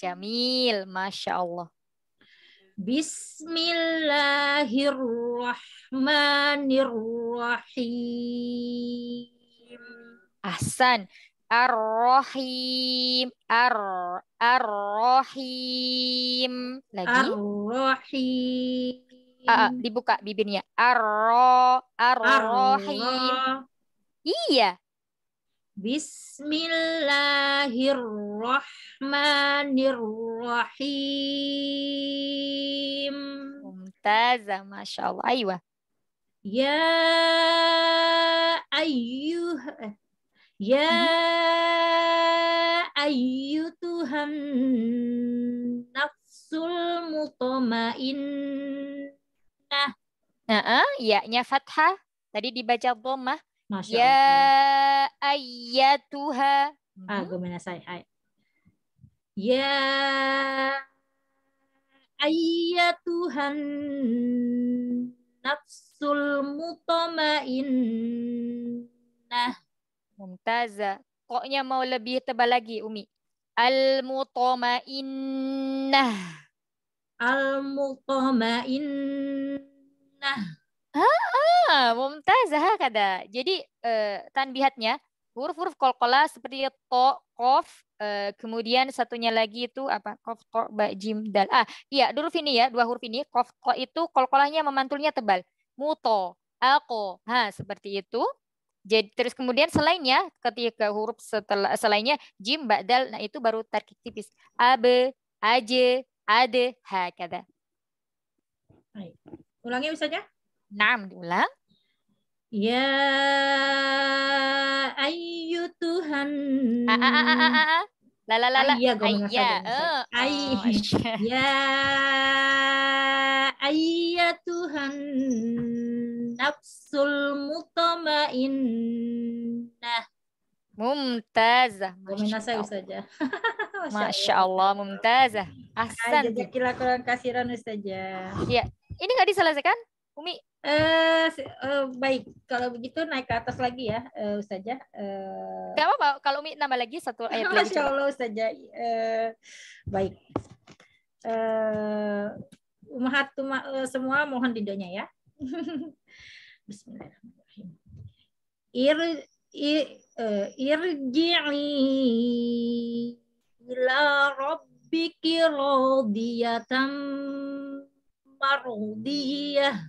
Jamil, Masya Allah. Bismillahirrahmanirrahim. Ahsan. Ar-Rahim. Ar Ar-Rahim. Lagi. Ar-Rahim. Uh, dibuka bibirnya. Ar-Rahim. Ar, ar, iya. Bismillahirrahmanirrahim. Mumtazah, Masya Allah. Aywa. Ya ayyuh Ya ayuh. Tuhan nafsul mutmainnah. Nah, uh, ya nya fathah. Tadi dibaca dhammah. Masya ya Allah. ayyatuha. Ah, saya? Hai. Ya Tuhan nafsul mutmainnah. Mumtaza. Koknya mau lebih tebal lagi, Umi. Al mutmainnah. Al mutmainnah. Ah, mumtazah kada. Jadi uh, tanbihatnya huruf-huruf kolkola seperti to, kof, uh, eh, kemudian satunya lagi itu apa? Kof, to, ba, jim, dal. Ah, iya, huruf ini ya, dua huruf ini. Kof, ko itu kolkolanya memantulnya tebal. Muto, alko. Ha, nah, seperti itu. Jadi terus kemudian selainnya ketika huruf setelah selainnya jim, ba, dal, nah itu baru tarkik tipis. Abe, aje, ade, ha, kada. Ulangi usahanya. Naam, diulang. Ya ayu Tuhan. Ah, ah, ah, ah, ah. La la la la. Ayya, ayya. ya ayya Tuhan. Nafsul mutmainnah. Mumtazah. Masya saja. Masya, Allah, mumtazah. Ahsan. Jazakilah kurang kasiran saja. Iya. Ini nggak diselesaikan, Umi? Eh, uh, baik, kalau begitu naik ke atas lagi ya, eh, saja. Uh, eh, Gak apa-apa, kalau Umi nambah lagi satu ayat lagi. Masya Allah, saja. Uh, eh, baik. Eh, umahat uh, semua mohon ridhonya ya. Bismillahirrahmanirrahim. Ir, ir, uh, irji'i ila rabbiki radiyatan marudiyah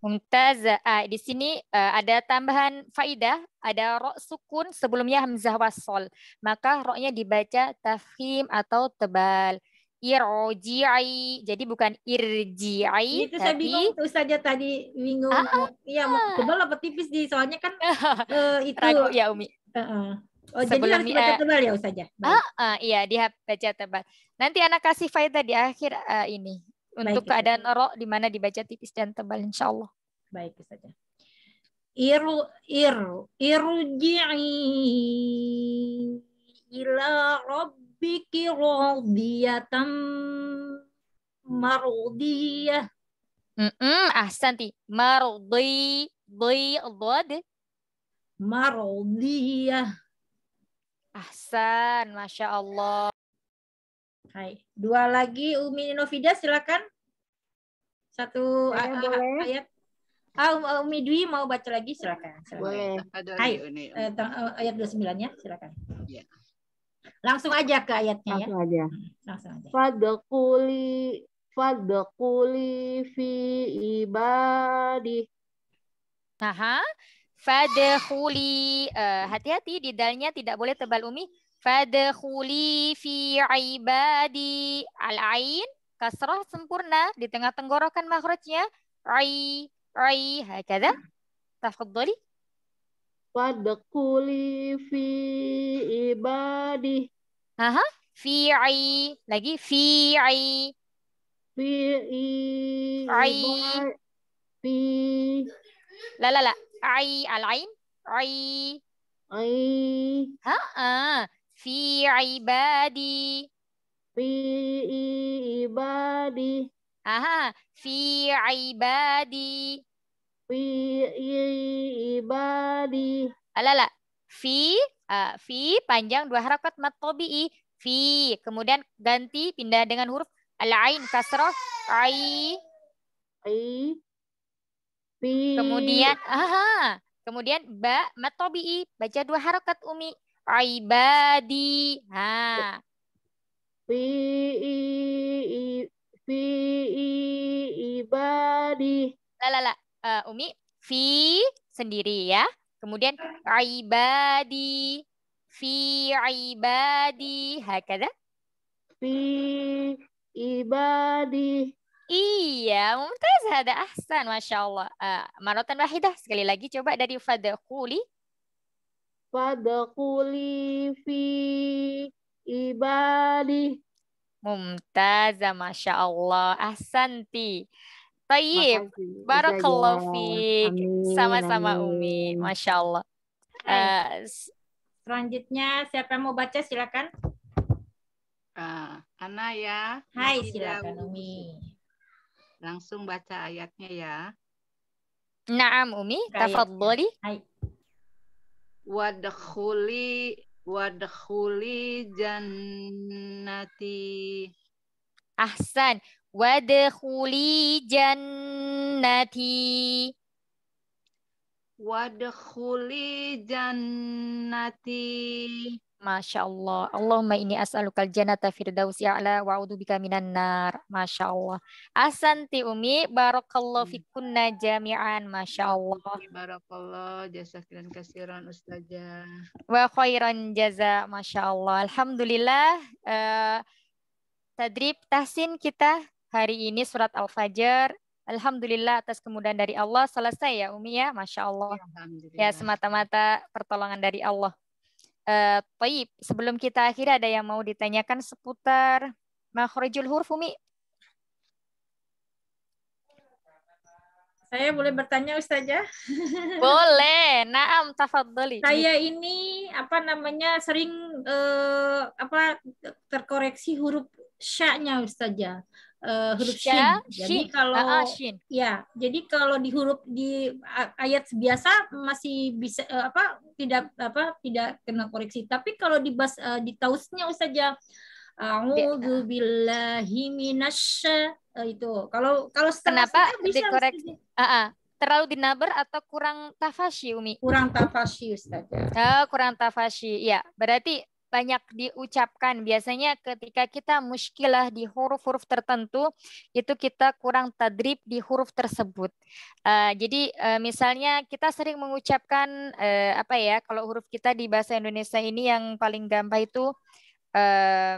Mumtaz. Uh, di sini uh, ada tambahan faidah, ada ro sukun sebelumnya hamzah wasol. Maka rohnya dibaca tafhim atau tebal. Irji'i. Jadi bukan irji'i. Iya, itu tapi... saya bingung tuh saja tadi bingung. Ah, ah. Iya, ah, tebal apa tipis di soalnya kan uh, itu. Ragu ya Umi. Uh -uh. Oh, Sebelum, jadi harus ya. baca tebal ya Ustazah? uh, uh, iya, dia baca tebal. Nanti anak kasih faedah di akhir uh, ini untuk Baik, keadaan roh di mana dibaca tipis dan tebal insya Allah. Baik saja. Iru iru irji'i ila rabbiki radiyatan marudiyah. Mm -mm, ahsanti. Marudi, bi, dhad. Marudiyah. Ahsan, Masya Allah. Hai. Dua lagi Umi Novida silakan. Satu Saya a- boleh. ayat. Ah, Umi Dwi mau baca lagi silakan. silakan. Boleh. Hai. Umi, eh, eh, Ayat 29 ya, silakan. Ya. Langsung aja ke ayatnya Langsung ya. Aja. Langsung aja. Hmm, Fadquli fi ibadi. Aha. Fadkhuli uh, eh, hati-hati di dalnya tidak boleh tebal umi Fadkhuli fi ibadi. Al-ain kasrah sempurna di tengah tenggorokan makhrajnya. Ai ai hakadha. tafaddali Fadkhuli fi ibadi. Aha, ai lagi fi Fi'i. Ai. Fi. La la la. Ai al-ain. Ai. Ai. Ha. -ha. Fi ibadi. Fi ibadi. Aha, fi ibadi. Fi ibadi. Alala, fi uh, fi panjang dua harakat mat tabii Fi, kemudian ganti pindah dengan huruf al-ain kasroh. Ai. Ai. Fi. Kemudian, aha. Kemudian ba mat tobi'i. Baca dua harakat umi ibadi. Ha. Fi fi ibadi. La la la. Uh, Umi, fi sendiri ya. Kemudian ibadi. Fi ibadi. Hakada. Fi ibadi. Iya, mumtaz ada ahsan, masya Allah. Uh, marotan wahidah sekali lagi coba dari fadhuli Fadkhuli fi ibadi. Mumtaza, Masya Allah. Ahsanti. Tayyib. Barakallahu fi Sama-sama Umi. Masya Allah. Uh, Selanjutnya siapa yang mau baca silakan. Uh, Ana ya. Hai silakan Umi. Langsung baca ayatnya ya. Naam Umi, tafadhali. Hai wadkhuli wadkhuli jannati ahsan wadkhuli jannati wadkhuli jannati Masya Allah. Allahumma ini as'alukal jannata firdausi a'la wa bika minan nar. Masya Allah. Asanti Umi, barakallahu hmm. fikunna jami'an. Masya Allah. jasa kiran kasiran ustazah. Wa khairan jaza. Masya Allah. Alhamdulillah. Uh, tadrib tahsin kita hari ini surat Al-Fajr. Alhamdulillah atas kemudahan dari Allah. Selesai ya Umi ya. Masya Allah. Ya, ya semata-mata pertolongan dari Allah. Uh, sebelum kita akhir ada yang mau ditanyakan seputar makhrajul huruf Umi? Saya boleh bertanya Ustazah? Boleh. Naam tafadhali. Saya ini apa namanya sering uh, apa terkoreksi huruf syaknya Ustazah uh, huruf shin. shin. Jadi kalau uh, shin. ya, jadi kalau di huruf di ayat biasa masih bisa uh, apa tidak apa tidak kena koreksi. Tapi kalau di bas uh, di tausnya saja A'udzu billahi minasy itu. Kalau kalau kenapa bisa dikoreksi? Uh, uh, terlalu dinaber atau kurang tafasyi Umi? Kurang tafasyi Ustazah. Oh, kurang tafasyi. Ya, berarti banyak diucapkan. Biasanya ketika kita muskilah di huruf-huruf tertentu, itu kita kurang tadrib di huruf tersebut. Uh, jadi uh, misalnya kita sering mengucapkan uh, apa ya? Kalau huruf kita di bahasa Indonesia ini yang paling gampang itu uh,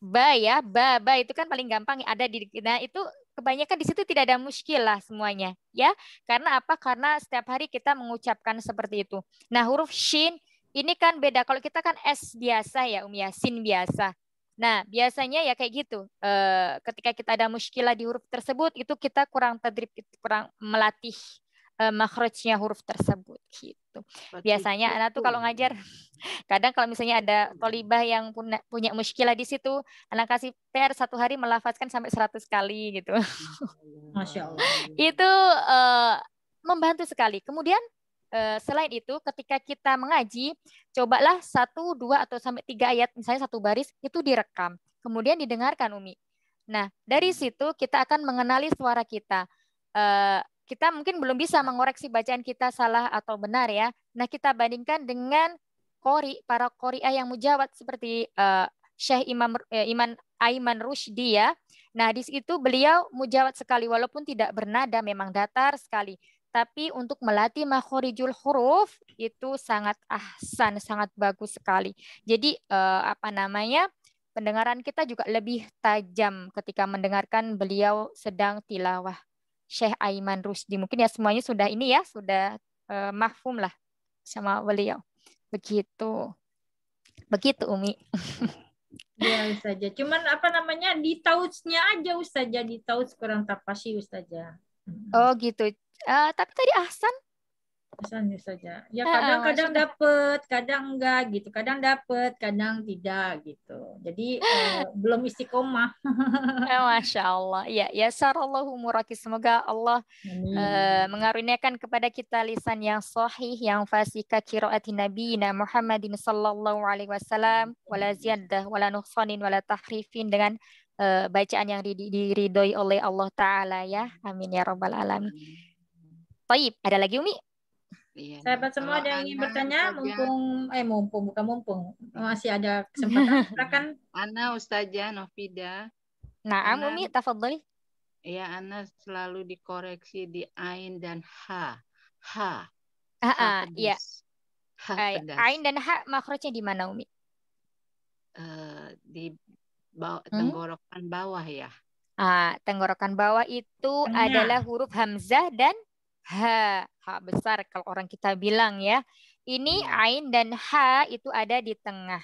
ba ya, ba ba itu kan paling gampang ada di. Nah itu kebanyakan di situ tidak ada muskilah semuanya ya karena apa karena setiap hari kita mengucapkan seperti itu nah huruf shin ini kan beda. Kalau kita kan S biasa ya, Umi Yasin biasa. Nah, biasanya ya kayak gitu. E, ketika kita ada muskilah di huruf tersebut, itu kita kurang tadrib, kurang melatih e, makhrajnya huruf tersebut gitu. Biasanya anak tuh kalau ngajar kadang kalau misalnya ada tolibah yang punya, punya muskilah di situ, anak kasih PR satu hari melafazkan sampai 100 kali gitu. Masya Allah. itu e, membantu sekali. Kemudian Eh, selain itu ketika kita mengaji cobalah satu dua atau sampai tiga ayat misalnya satu baris itu direkam kemudian didengarkan umi nah dari hmm. situ kita akan mengenali suara kita eh, kita mungkin belum bisa mengoreksi bacaan kita salah atau benar ya nah kita bandingkan dengan kori para koriah yang mujawat seperti uh, Syekh Imam eh, Iman Aiman Rushdi ya. Nah, di situ beliau mujawat sekali walaupun tidak bernada memang datar sekali tapi untuk melatih makhorijul huruf itu sangat ahsan, sangat bagus sekali. Jadi eh, apa namanya? pendengaran kita juga lebih tajam ketika mendengarkan beliau sedang tilawah. Syekh Aiman Rusdi. Mungkin ya semuanya sudah ini ya, sudah eh, mahfum lah sama beliau. Begitu. Begitu Umi. Ya Ustazah. Cuman apa namanya di tautnya aja Ustazah, di taut kurang tapasi Ustazah. Hmm. Oh gitu. Uh, tapi tadi Ahsan pesannya saja. Ya kadang-kadang ah, ah, dapat, kadang enggak gitu. Kadang dapat, kadang tidak gitu. Jadi uh, belum istiqomah. eh, Masya Allah. Ya, ya sarallahu muraki. Semoga Allah uh, mengaruniakan kepada kita lisan yang sahih, yang fasika kiraati Nabi Muhammadin sallallahu alaihi wasallam wala ziyadah wala nuhsanin, wala tahrifin dengan bacaan yang diridhoi oleh Allah taala ya. Amin ya rabbal alamin. Toib, ada lagi Umi? Iya, Sahabat semua ada yang ingin bertanya, mumpung eh mumpung bukan mumpung masih ada kesempatan kan Ana Ustazah Novida. Ana, Umi, tafadhali. Iya, Ana selalu dikoreksi di ain dan ha. Ha. Ha, iya. Ha, ain dan ha makrojnya di mana Umi? Uh, di bawah, hmm? tenggorokan bawah ya. Ah, tenggorokan bawah itu Tengah. adalah huruf hamzah dan ha, ha besar kalau orang kita bilang ya. Ini iya. ain dan ha itu ada di tengah.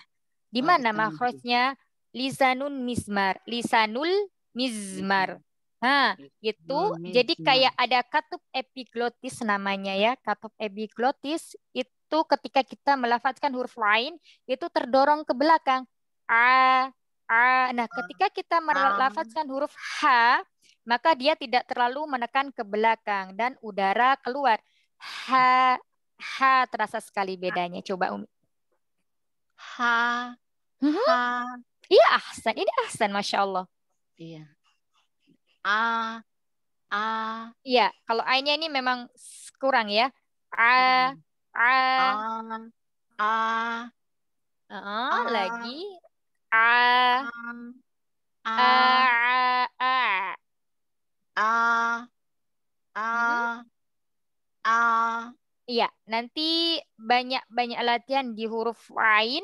Di ah, mana ah, makhrajnya? Lisanun mismar, lisanul mizmar. Ha, itu jadi kayak ada katup epiglotis namanya ya. Katup epiglotis itu ketika kita melafatkan huruf lain itu terdorong ke belakang. A, a. Nah, ah. ketika kita melafatkan huruf ha, maka dia tidak terlalu menekan ke belakang dan udara keluar. Ha, ha terasa sekali bedanya. Coba Umi. Ha, ha. Mm-hmm. Iya ahsan, ini ahsan Masya Allah. Iya. A, a. Iya, kalau A-nya ini memang kurang ya. A, mm-hmm. a. A, a. a. Lagi. A, a. A, a. a. A A A. Iya, nanti banyak-banyak latihan di huruf lain,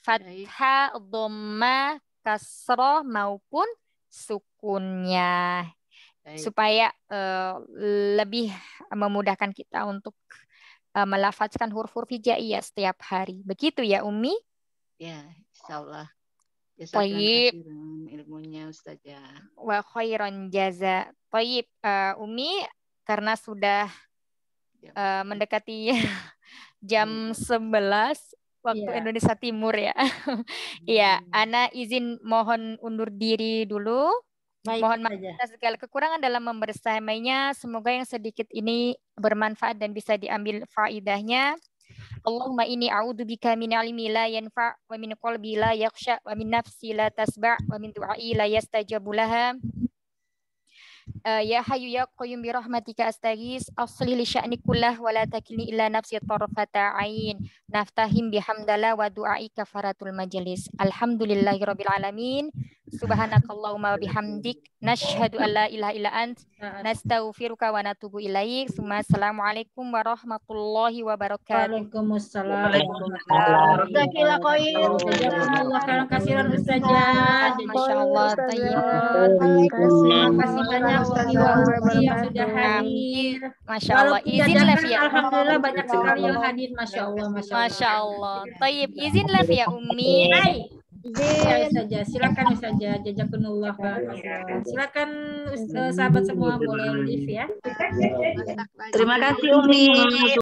fathah, dhamma, kasroh maupun sukunnya. Baik. Supaya uh, lebih memudahkan kita untuk uh, melafazkan huruf-huruf hijaiyah setiap hari. Begitu ya, Umi? Ya, insyaallah. Tayyib. ilmunya Ustazah. Wa khairon jaza. Tayyib, uh, eh, Umi karena sudah uh, mendekati jam 11 waktu yeah. Indonesia Timur ya. Iya, hmm. Ana izin mohon undur diri dulu. Baik mohon maaf atas segala kekurangan dalam membersamainya. Semoga yang sedikit ini bermanfaat dan bisa diambil faidahnya. Allahumma inni a'udzubika min 'ilmi la yanfa' wa min qalbi la yakhsha wa min nafsi la tasba' wa min du'ai la yastajabu laha. Uh, ya hayu ya qayyum bi rahmatika astaghis aslih li sya'ni kullah wa la takilni illa nafsi tarfata ain naftahim bihamdala wa du'aika faratul majlis alhamdulillahi rabbil alamin Subhanakallahumma bihamdik nashhadu alla ilaha illa ant nastaghfiruka wa natubu ilaik. Assalamualaikum warahmatullahi wabarakatuh. Waalaikumsalam. Jazakallahu khairan. Jazakallahu khairan Masyaallah tayyib. Terima kasih banyak waktu yang sudah hadir. Masyaallah izin kan, ya? Alhamdulillah banyak sekali yang hadir masyaallah masyaallah. Masyaallah. Tayyib izin ya Ummi saja, silakan saja jazakumullah Silakan eh, sahabat semua boleh live ya. Terima kasih Umi.